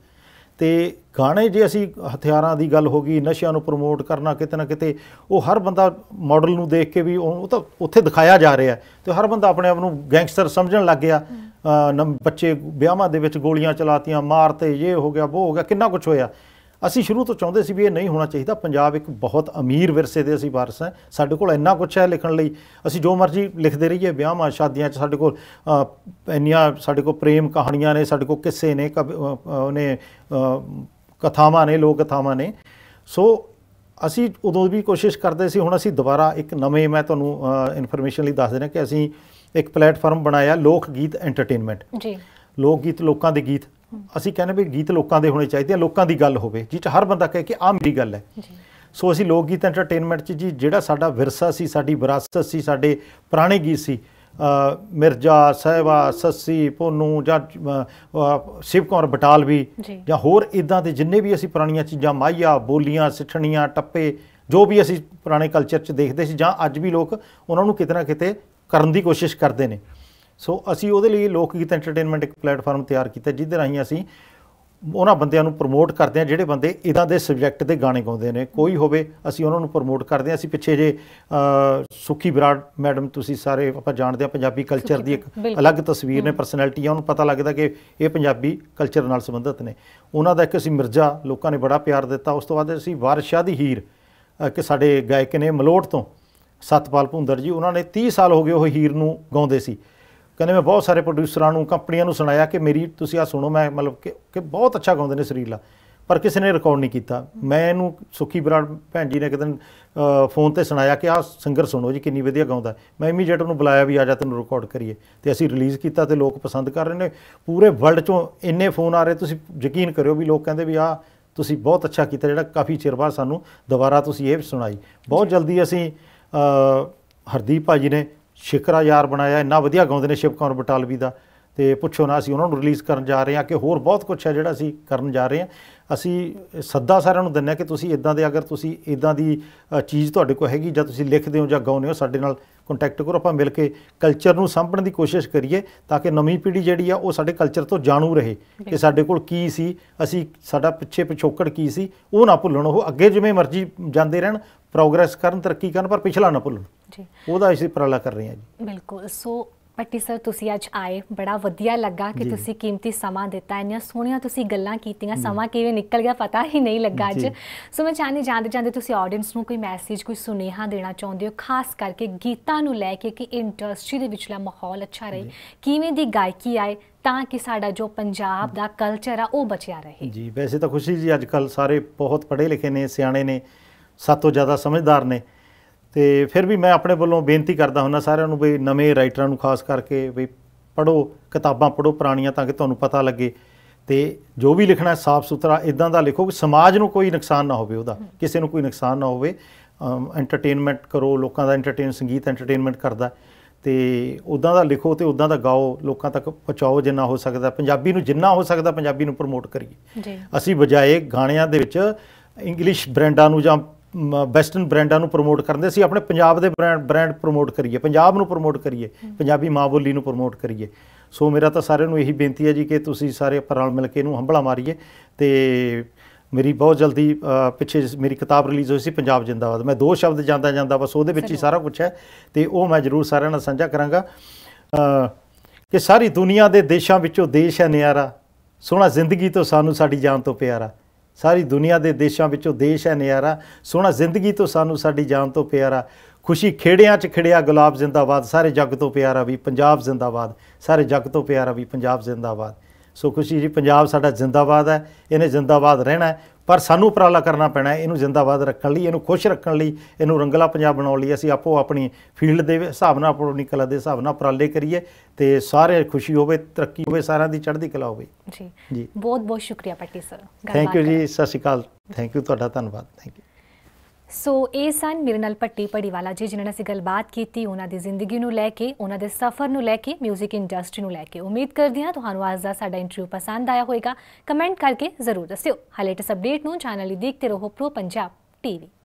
ਤੇ ਗਾਣੇ ਜੇ ਅਸੀਂ ਹਥਿਆਰਾਂ ਦੀ ਗੱਲ ਹੋ ਗਈ ਨਸ਼ਿਆਂ ਨੂੰ ਪ੍ਰਮੋਟ ਕਰਨਾ ਕਿਤੇ ਨਾ ਕਿਤੇ ਉਹ ਹਰ ਬੰਦਾ ਮਾਡਲ ਨੂੰ ਦੇਖ ਕੇ ਵੀ ਉਹ ਤਾਂ ਉੱਥੇ ਦਿਖਾਇਆ ਜਾ ਰਿਹਾ ਤੇ ਹਰ ਬੰਦਾ ਆਪਣੇ ਆਪ ਨੂੰ ਗੈਂਗਸਟਰ ਸਮਝਣ ਲੱਗ ਗਿਆ ਬੱਚੇ ਵਿਆਹਾਂ ਦੇ ਵਿੱਚ ਗੋਲੀਆਂ ਚਲਾਤੀਆਂ ਮਾਰਤੇ ਇਹ ਹੋ ਗਿਆ ਉਹ ਹੋ ਗਿਆ ਕਿੰਨਾ ਕੁਝ ਹੋਇਆ ਅਸੀਂ ਸ਼ੁਰੂ ਤੋਂ ਚਾਹੁੰਦੇ ਸੀ ਵੀ ਇਹ ਨਹੀਂ ਹੋਣਾ ਚਾਹੀਦਾ ਪੰਜਾਬ ਇੱਕ ਬਹੁਤ ਅਮੀਰ ਵਿਰਸੇ ਦੇ ਅਸੀਂ ਵਾਰਸ ਹਾਂ ਸਾਡੇ ਕੋਲ ਇੰਨਾ ਕੁਝ ਹੈ ਲਿਖਣ ਲਈ ਅਸੀਂ ਜੋ ਮਰਜ਼ੀ ਲਿਖਦੇ ਰਹੀਏ ਵਿਆਹਾਂ ਸ਼ਾਦੀਆਂ 'ਚ ਸਾਡੇ ਕੋਲ ਇੰਨੀਆਂ ਸਾਡੇ ਕੋਲ ਪ੍ਰੇਮ ਕਹਾਣੀਆਂ ਨੇ ਸਾਡੇ ਕੋਲ ਕਿੱਸੇ ਨੇ ਉਹਨੇ ਕਥਾਵਾਂ ਨੇ ਲੋਕ ਕਥਾਵਾਂ ਨੇ ਸੋ ਅਸੀਂ ਉਦੋਂ ਵੀ ਕੋਸ਼ਿਸ਼ ਕਰਦੇ ਸੀ ਹੁਣ ਅਸੀਂ ਦੁਬਾਰਾ ਇੱਕ ਨਵੇਂ ਮੈਂ ਤੁਹਾਨੂੰ ਇਨਫੋਰਮੇਸ਼ਨ ਲਈ ਦੱਸ ਦੇਣਾ ਕਿ ਅਸੀਂ ਇੱਕ ਪਲੇਟਫਾਰਮ ਬਣਾਇਆ ਲੋਕ ਗੀਤ ਐਂਟਰਟੇਨਮੈਂਟ ਜੀ ਲੋਕ ਗੀਤ ਲੋਕਾਂ ਦੇ ਗੀਤ ਅਸੀਂ ਕਹਿੰਦੇ ਵੀ ਗੀਤ ਲੋਕਾਂ ਦੇ ਹੋਣੇ ਚਾਹੀਦੇ ਆ ਲੋਕਾਂ ਦੀ ਗੱਲ ਹੋਵੇ ਜਿੱਚ ਹਰ ਬੰਦਾ ਕਹੇ ਕਿ ਆ ਮੇਰੀ ਗੱਲ ਹੈ ਜੀ ਸੋ ਅਸੀਂ ਲੋਕ ਗੀਤ ਐਂਟਰਟੇਨਮੈਂਟ ਚ ਜੀ ਜਿਹੜਾ ਸਾਡਾ ਵਿਰਸਾ ਸੀ ਸਾਡੀ ਵਿਰਾਸਤ ਸੀ ਸਾਡੇ ਪੁਰਾਣੇ ਗੀਤ ਸੀ ਮਿਰਜ਼ਾ ਸਹਿਬਾ ਸੱਸੀ ਪੋਨੂ ਜਾਂ ਸ਼ਿਵ ਕੌਰ ਬਟਾਲ ਵੀ ਜਾਂ ਹੋਰ ਇਦਾਂ ਦੇ ਜਿੰਨੇ ਵੀ ਅਸੀਂ ਪੁਰਾਣੀਆਂ ਚੀਜ਼ਾਂ ਮਾਈਆ ਬੋਲੀਆਂ ਸਿੱਠਣੀਆਂ ਟੱਪੇ ਜੋ ਵੀ ਅਸੀਂ ਪੁਰਾਣੇ ਕਲਚਰ 'ਚ ਦੇਖਦੇ ਸੀ ਜਾਂ ਅੱਜ ਵੀ ਲੋਕ ਉਹਨਾਂ ਨੂੰ ਕਿਤੇ ਨਾ ਕਿਤੇ ਕਰਨ ਦੀ ਕੋਸ਼ਿਸ਼ ਕਰਦੇ ਨੇ ਸੋ ਅਸੀਂ ਉਹਦੇ ਲਈ ਲੋਕ ਗੀਤ ਐਂਟਰਟੇਨਮੈਂਟ ਇੱਕ ਪਲੇਟਫਾਰਮ ਤਿਆਰ ਕੀਤਾ ਜਿਹਦੇ ਰਾਹੀਂ ਅਸੀਂ ਉਹਨਾਂ ਬੰਦਿਆਂ ਨੂੰ ਪ੍ਰਮੋਟ ਕਰਦੇ ਹਾਂ ਜਿਹੜੇ ਬੰਦੇ ਇਦਾਂ ਦੇ ਸਬਜੈਕਟ ਦੇ ਗਾਣੇ ਗਾਉਂਦੇ ਨੇ ਕੋਈ ਹੋਵੇ ਅਸੀਂ ਉਹਨਾਂ ਨੂੰ ਪ੍ਰਮੋਟ ਕਰਦੇ ਹਾਂ ਅਸੀਂ ਪਿੱਛੇ ਜੇ ਸੁਖੀ ਬਰਾੜ ਮੈਡਮ ਤੁਸੀਂ ਸਾਰੇ ਆਪਾਂ ਜਾਣਦੇ ਆ ਪੰਜਾਬੀ ਕਲਚਰ ਦੀ ਇੱਕ ਅਲੱਗ ਤਸਵੀਰ ਨੇ ਪਰਸਨੈਲਿਟੀ ਆ ਉਹਨੂੰ ਪਤਾ ਲੱਗਦਾ ਕਿ ਇਹ ਪੰਜਾਬੀ ਕਲਚਰ ਨਾਲ ਸੰਬੰਧਿਤ ਨੇ ਉਹਨਾਂ ਦਾ ਇੱਕ ਅਸੀਂ ਮਿਰਜ਼ਾ ਲੋਕਾਂ ਨੇ ਬੜਾ ਪਿਆਰ ਦਿੱਤਾ ਉਸ ਤੋਂ ਬਾਅਦ ਅਸੀਂ ਵਾਰਸ਼ਾ ਦੀ ਹੀਰ ਕਿ ਸਾਡੇ ਗਾਇਕ ਨੇ ਮਲੋਟ ਤੋਂ ਸਤਪਾਲ ਭੁੰਦਰ ਜੀ ਉਹਨਾਂ ਨੇ 30 ਸਾਲ ਹੋ ਗਏ ਉਹ ਹੀਰ ਨੂੰ ਗਾਉਂਦੇ ਸੀ ਕਹਿੰਦੇ ਮੈਂ ਬਹੁਤ ਸਾਰੇ ਪ੍ਰੋਡਿਊਸਰਾਂ ਨੂੰ ਕੰਪਨੀਆਂ ਨੂੰ ਸੁਣਾਇਆ ਕਿ ਮੇਰੀ ਤੁਸੀਂ ਆ ਸੁਣੋ ਮੈਂ ਮਤਲਬ ਕਿ ਬਹੁਤ ਅੱਛਾ ਗਾਉਂਦੇ ਨੇ ਸਰੀਲਾ ਪਰ ਕਿਸੇ ਨੇ ਰਿਕਾਰਡ ਨਹੀਂ ਕੀਤਾ ਮੈਂ ਇਹਨੂੰ ਸੁਖੀ ਬਰਾੜ ਭੈਣ ਜੀ ਨੇ ਇੱਕ ਦਿਨ ਫੋਨ ਤੇ ਸੁਣਾਇਆ ਕਿ ਆ ਸਿੰਗਰ ਸੁਣੋ ਜੀ ਕਿੰਨੀ ਵਧੀਆ ਗਾਉਂਦਾ ਮੈਂ ਇਮੀਡੀਏਟ ਉਹਨੂੰ ਬੁਲਾਇਆ ਵੀ ਆ ਜਾ ਤੈਨੂੰ ਰਿਕਾਰਡ ਕਰੀਏ ਤੇ ਅਸੀਂ ਰਿਲੀਜ਼ ਕੀਤਾ ਤੇ ਲੋਕ ਪਸੰਦ ਕਰ ਰਹੇ ਨੇ ਪੂਰੇ ਵਰਲਡ ਚੋਂ ਇੰਨੇ ਫੋਨ ਆ ਰਹੇ ਤੁਸੀਂ ਯਕੀਨ ਕਰਿਓ ਵੀ ਲੋਕ ਕਹਿੰਦੇ ਵੀ ਆ ਤੁਸੀਂ ਬਹੁਤ ਅੱਛਾ ਕੀਤਾ ਜਿਹੜਾ ਕਾਫੀ ਚਿਰ ਬਾਅਦ ਸਾਨੂੰ ਦੁਬਾਰਾ ਤੁਸੀਂ ਇਹ ਸੁਣਾਈ ਬਹੁਤ ਜਲਦੀ ਅਸੀਂ ਹਰਦੀਪ ਭਾਜੀ ਨੇ ਸ਼ਿਕਰਾ ਯਾਰ ਬਣਾਇਆ ਇੰਨਾ ਵਧੀਆ ਗਾਉਂਦੇ ਨੇ ਸ਼ਿਵ ਕੌਰ ਬਟਾਲਵੀ ਦਾ ਤੇ ਪੁੱਛੋ ਨਾ ਅਸੀਂ ਉਹਨਾਂ ਨੂੰ ਰਿਲੀਜ਼ ਕਰਨ ਜਾ ਰਹੇ ਹਾਂ ਕਿ ਹੋਰ ਬਹੁਤ ਕੁਝ ਹੈ ਜਿਹੜਾ ਅਸੀਂ ਕਰਨ ਜਾ ਰਹੇ ਹਾਂ ਅਸੀਂ ਸੱਦਾ ਸਾਰਿਆਂ ਨੂੰ ਦਿੰਨੇ ਕਿ ਤੁਸੀਂ ਇਦਾਂ ਦੇ ਅਗਰ ਤੁਸੀਂ ਇਦਾਂ ਦੀ ਚੀਜ਼ ਤੁਹਾਡੇ ਕੋਲ ਹੈਗੀ ਜਾਂ ਤੁਸੀਂ ਲਿਖਦੇ ਹੋ ਜਾਂ ਗਾਉਂਦੇ ਹੋ ਸਾਡੇ ਨਾਲ ਕੰਟੈਕਟ ਕਰੋ ਆਪਾਂ ਮਿਲ ਕੇ ਕਲਚਰ ਨੂੰ ਸੰਭਣ ਦੀ ਕੋਸ਼ਿਸ਼ ਕਰੀਏ ਤਾਂ ਕਿ ਨਵੀਂ ਪੀੜ੍ਹੀ ਜਿਹੜੀ ਆ ਉਹ ਸਾਡੇ ਕਲਚਰ ਤੋਂ ਜਾਣੂ ਰਹੇ ਕਿ ਸਾਡੇ ਕੋਲ ਕੀ ਸੀ ਅਸੀਂ ਸਾਡਾ ਪਿੱਛੇ ਪਿਛੋਕੜ ਕੀ ਸੀ ਉਹ ਨਾ ਭੁੱਲਣ ਉਹ ਅੱਗੇ ਜਿਵੇਂ ਮਰਜ਼ੀ ਜਾਂਦੇ ਰਹਿਣ ਪ੍ਰੋਗਰੈਸ ਕਰਨ ਤਰੱਕੀ ਕਰਨ ਪਰ ਪਿਛਲਾ ਨਾ ਭੁੱਲਣ ਜੀ ਉਹਦਾ ਅਸੀਂ ਪ੍ਰਾਲਾ ਕਰ ਰਹੇ ਹਾਂ ਜੀ ਬਿਲਕੁਲ ਸੋ ਪੱਟੀ ਸਰ ਤੁਸੀਂ ਅੱਜ ਆਏ ਬੜਾ ਵਧੀਆ ਲੱਗਾ ਕਿ ਤੁਸੀਂ ਕੀਮਤੀ ਸਮਾਂ ਦਿੱਤਾ ਇੰਨੀਆਂ ਸੋਹਣੀਆਂ ਤੁਸੀਂ ਗੱਲਾਂ ਕੀਤੀਆਂ ਸਮਾਂ ਕਿਵੇਂ ਨਿਕਲ ਗਿਆ ਪਤਾ ਹੀ ਨਹੀਂ ਲੱਗਾ ਅੱਜ ਸੋ ਮੈਂ ਚਾਹਨੀ ਜਾਂਦੇ ਜਾਂਦੇ ਤੁਸੀਂ ਆਡੀਅנס ਨੂੰ ਕੋਈ ਮੈਸੇਜ ਕੋਈ ਸੁਨੇਹਾ ਦੇਣਾ ਚਾਹੁੰਦੇ ਹੋ ਖਾਸ ਕਰਕੇ ਗੀਤਾਂ ਨੂੰ ਲੈ ਕੇ ਕਿ ਇੰਡਸਟਰੀ ਦੇ ਵਿੱਚਲਾ ਮਾਹੌਲ ਅੱਛਾ ਰਹੇ ਕਿਵੇਂ ਦੀ ਗਾਇਕੀ ਆਏ ਤਾਂ ਕਿ ਸਾਡਾ ਜੋ ਪੰਜਾਬ ਦਾ ਕਲਚਰ ਆ ਉਹ ਬਚਿਆ ਰਹੇ ਜੀ ਵੈਸੇ ਤਾਂ ਖੁਸ਼ੀ ਜੀ ਅੱਜ ਕੱਲ ਸਾਰੇ ਬਹੁਤ ਪੜ੍ਹੇ ਲਿਖੇ ਨੇ ਸਿਆਣੇ ਨੇ ਸਭ ਤੋਂ ਜ਼ਿਆਦਾ ਸਮਝਦਾਰ ਨੇ ਤੇ ਫਿਰ ਵੀ ਮੈਂ ਆਪਣੇ ਵੱਲੋਂ ਬੇਨਤੀ ਕਰਦਾ ਹੁੰਦਾ ਸਾਰਿਆਂ ਨੂੰ ਵੀ ਨਵੇਂ ਰਾਈਟਰਾਂ ਨੂੰ ਖਾਸ ਕਰਕੇ ਵੀ ਪੜੋ ਕਿਤਾਬਾਂ ਪੜੋ ਪੁਰਾਣੀਆਂ ਤਾਂ ਕਿ ਤੁਹਾਨੂੰ ਪਤਾ ਲੱਗੇ ਤੇ ਜੋ ਵੀ ਲਿਖਣਾ ਸਾਫ਼ ਸੁਥਰਾ ਇਦਾਂ ਦਾ ਲਿਖੋ ਕਿ ਸਮਾਜ ਨੂੰ ਕੋਈ ਨੁਕਸਾਨ ਨਾ ਹੋਵੇ ਉਹਦਾ ਕਿਸੇ ਨੂੰ ਕੋਈ ਨੁਕਸਾਨ ਨਾ ਹੋਵੇ ਐਂਟਰਟੇਨਮੈਂਟ ਕਰੋ ਲੋਕਾਂ ਦਾ ਐਂਟਰਟੇਨ ਸੰਗੀਤ ਐਂਟਰਟੇਨਮੈਂਟ ਕਰਦਾ ਤੇ ਉਦਾਂ ਦਾ ਲਿਖੋ ਤੇ ਉਦਾਂ ਦਾ ਗਾਓ ਲੋਕਾਂ ਤੱਕ ਪਹੁੰਚਾਓ ਜਿੰਨਾ ਹੋ ਸਕਦਾ ਪੰਜਾਬੀ ਨੂੰ ਜਿੰਨਾ ਹੋ ਸਕਦਾ ਪੰਜਾਬੀ ਨੂੰ ਪ੍ਰਮੋਟ ਕਰੀਏ ਅਸੀਂ ਬਜਾਏ ਗਾਣਿਆਂ ਦੇ ਵਿੱਚ ਇੰਗਲਿਸ਼ ਬ੍ਰਾਂਡਾਂ ਨੂੰ ਜਾਂ ਵੈਸਟਰਨ ਬ੍ਰਾਂਡਾਂ ਨੂੰ ਪ੍ਰਮੋਟ ਕਰਦੇ ਸੀ ਆਪਣੇ ਪੰਜਾਬ ਦੇ ਬ੍ਰਾਂਡ ਬ੍ਰਾਂਡ ਪ੍ਰਮੋਟ ਕਰੀਏ ਪੰਜਾਬ ਨੂੰ ਪ੍ਰਮੋਟ ਕਰੀਏ ਪੰਜਾਬੀ ਮਾਂ ਬੋਲੀ ਨੂੰ ਪ੍ਰਮੋਟ ਕਰੀਏ ਸੋ ਮੇਰਾ ਤਾਂ ਸਾਰਿਆਂ ਨੂੰ ਇਹੀ ਬੇਨਤੀ ਹੈ ਜੀ ਕਿ ਤੁਸੀਂ ਸਾਰੇ ਆਪਾਂ ਮਿਲ ਕੇ ਇਹਨੂੰ ਹੰਬਲਾ ਮਾਰੀਏ ਤੇ ਮੇਰੀ ਬਹੁਤ ਜਲਦੀ ਪਿੱਛੇ ਮੇਰੀ ਕਿਤਾਬ ਰਿਲੀਜ਼ ਹੋਈ ਸੀ ਪੰਜਾਬ ਜਿੰਦਾਬਾਦ ਮੈਂ ਦੋ ਸ਼ਬਦ ਜਾਂਦਾ ਜਾਂਦਾ ਬਸ ਉਹਦੇ ਵਿੱਚ ਹੀ ਸਾਰਾ ਕੁਝ ਹੈ ਤੇ ਉਹ ਮੈਂ ਜ਼ਰੂਰ ਸਾਰਿਆਂ ਨਾਲ ਸਾਂਝਾ ਕਰਾਂਗਾ ਕਿ ਸਾਰੀ ਦੁਨੀਆ ਦੇ ਦੇਸ਼ਾਂ ਵਿੱਚੋਂ ਦੇਸ਼ ਹੈ ਨਿਆਰਾ ਸੋਹਣਾ ਜ਼ਿੰਦਗੀ ਤੋਂ ਸਾਨੂੰ ਸਾਡੀ ਜਾਨ ਤੋਂ ਪਿਆਰਾ ਸਾਰੀ ਦੁਨੀਆ ਦੇ ਦੇਸ਼ਾਂ ਵਿੱਚੋਂ ਦੇਸ਼ ਹੈ ਨਿਆਰਾ ਸੋਹਣਾ ਜ਼ਿੰਦਗੀ ਤੋਂ ਸਾਨੂੰ ਸਾਡੀ ਜਾਨ ਤੋਂ ਪਿਆਰਾ ਖੁਸ਼ੀ ਖੇੜਿਆਂ 'ਚ ਖੜਿਆ ਗੁਲਾਬ ਜ਼ਿੰਦਾਬਾਦ ਸਾਰੇ ਜੱਗ ਤੋਂ ਪਿਆਰਾ ਵੀ ਪੰਜਾਬ ਜ਼ਿੰਦਾਬਾਦ ਸਾਰੇ ਜੱਗ ਤੋਂ ਪਿਆਰਾ ਵੀ ਪੰਜਾਬ ਜ਼ਿੰਦਾਬਾਦ ਸੋ ਖੁਸ਼ੀ ਜੀ ਪੰਜਾਬ ਸਾਡਾ ਜ਼ਿੰਦਾਬਾਦ ਹੈ ਇਹਨੇ ਜ਼ਿੰਦਾਬਾਦ ਰਹਿਣਾ ਪਰ ਸਾਨੂੰ ਉਪਰਾਲਾ ਕਰਨਾ ਪੈਣਾ ਹੈ ਇਹਨੂੰ ਜ਼ਿੰਦਾਬਾਦ ਰੱਖਣ ਲਈ ਇਹਨੂੰ ਖੁਸ਼ ਰੱਖਣ ਲਈ ਇਹਨੂੰ ਰੰਗਲਾ ਪੰਜਾਬ ਬਣਾਉਣ ਲਈ ਅਸੀਂ ਆਪੋ ਆਪਣੀ ਫੀਲਡ ਦੇ ਹਿਸਾਬ ਨਾਲ ਆਪਣੀ ਕਲਾ ਦੇ ਹਿਸਾਬ ਨਾਲ ਉਪਰਾਲੇ ਕਰੀਏ ਤੇ ਸਾਰੇ ਖੁਸ਼ੀ ਹੋਵੇ ਤਰੱਕੀ ਹੋਵੇ ਸਾਰਿਆਂ ਦੀ ਚੜ੍ਹਦੀ ਕਲਾ ਹੋਵੇ ਜੀ ਜੀ ਬਹੁਤ ਬਹੁਤ ਸ਼ੁਕਰੀਆ ਪੱਟੀ ਸਰ ਥੈਂਕ ਯੂ ਜੀ ਸਤਿ ਸ਼੍ਰੀ ਅਕਾਲ ਥੈਂਕ ਯੂ ਤੁਹਾਡਾ ਧੰਨਵਾਦ ਥੈਂਕ ਯੂ ਸੋ ਇਹ ਸਨ ਮੇਰੇ ਨਾਲ ਪੱਟੀ ਵਾਲਾ ਜੀ ਜਿਨ੍ਹਾਂ ਨਾਲ ਅਸੀਂ ਗੱਲਬਾਤ ਕੀਤੀ ਉਹਨਾਂ ਦੀ ਜ਼ਿੰਦਗੀ ਨੂੰ ਲੈ ਕੇ ਉਹਨਾਂ ਦੇ ਸਫ਼ਰ ਨੂੰ ਲੈ ਕੇ 뮤직 ਇੰਡਸਟਰੀ ਨੂੰ ਲੈ ਕੇ ਉਮੀਦ ਕਰਦੇ ਹਾਂ ਤੁਹਾਨੂੰ ਅੱਜ ਦਾ ਸਾਡਾ ਇੰਟਰਵਿਊ ਪਸੰਦ ਆਇਆ ਹੋਵੇਗਾ ਕਮੈਂਟ ਕਰਕੇ ਜ਼ਰੂਰ ਦੱਸਿਓ ਹਾਲੇਟਸ ਅਪਡੇਟ ਨੂੰ ਚੈਨਲ ਹੀ ਦੇਖਦੇ ਰਹੋ ਪ੍ਰੋ ਪੰਜਾਬ ਟੀਵੀ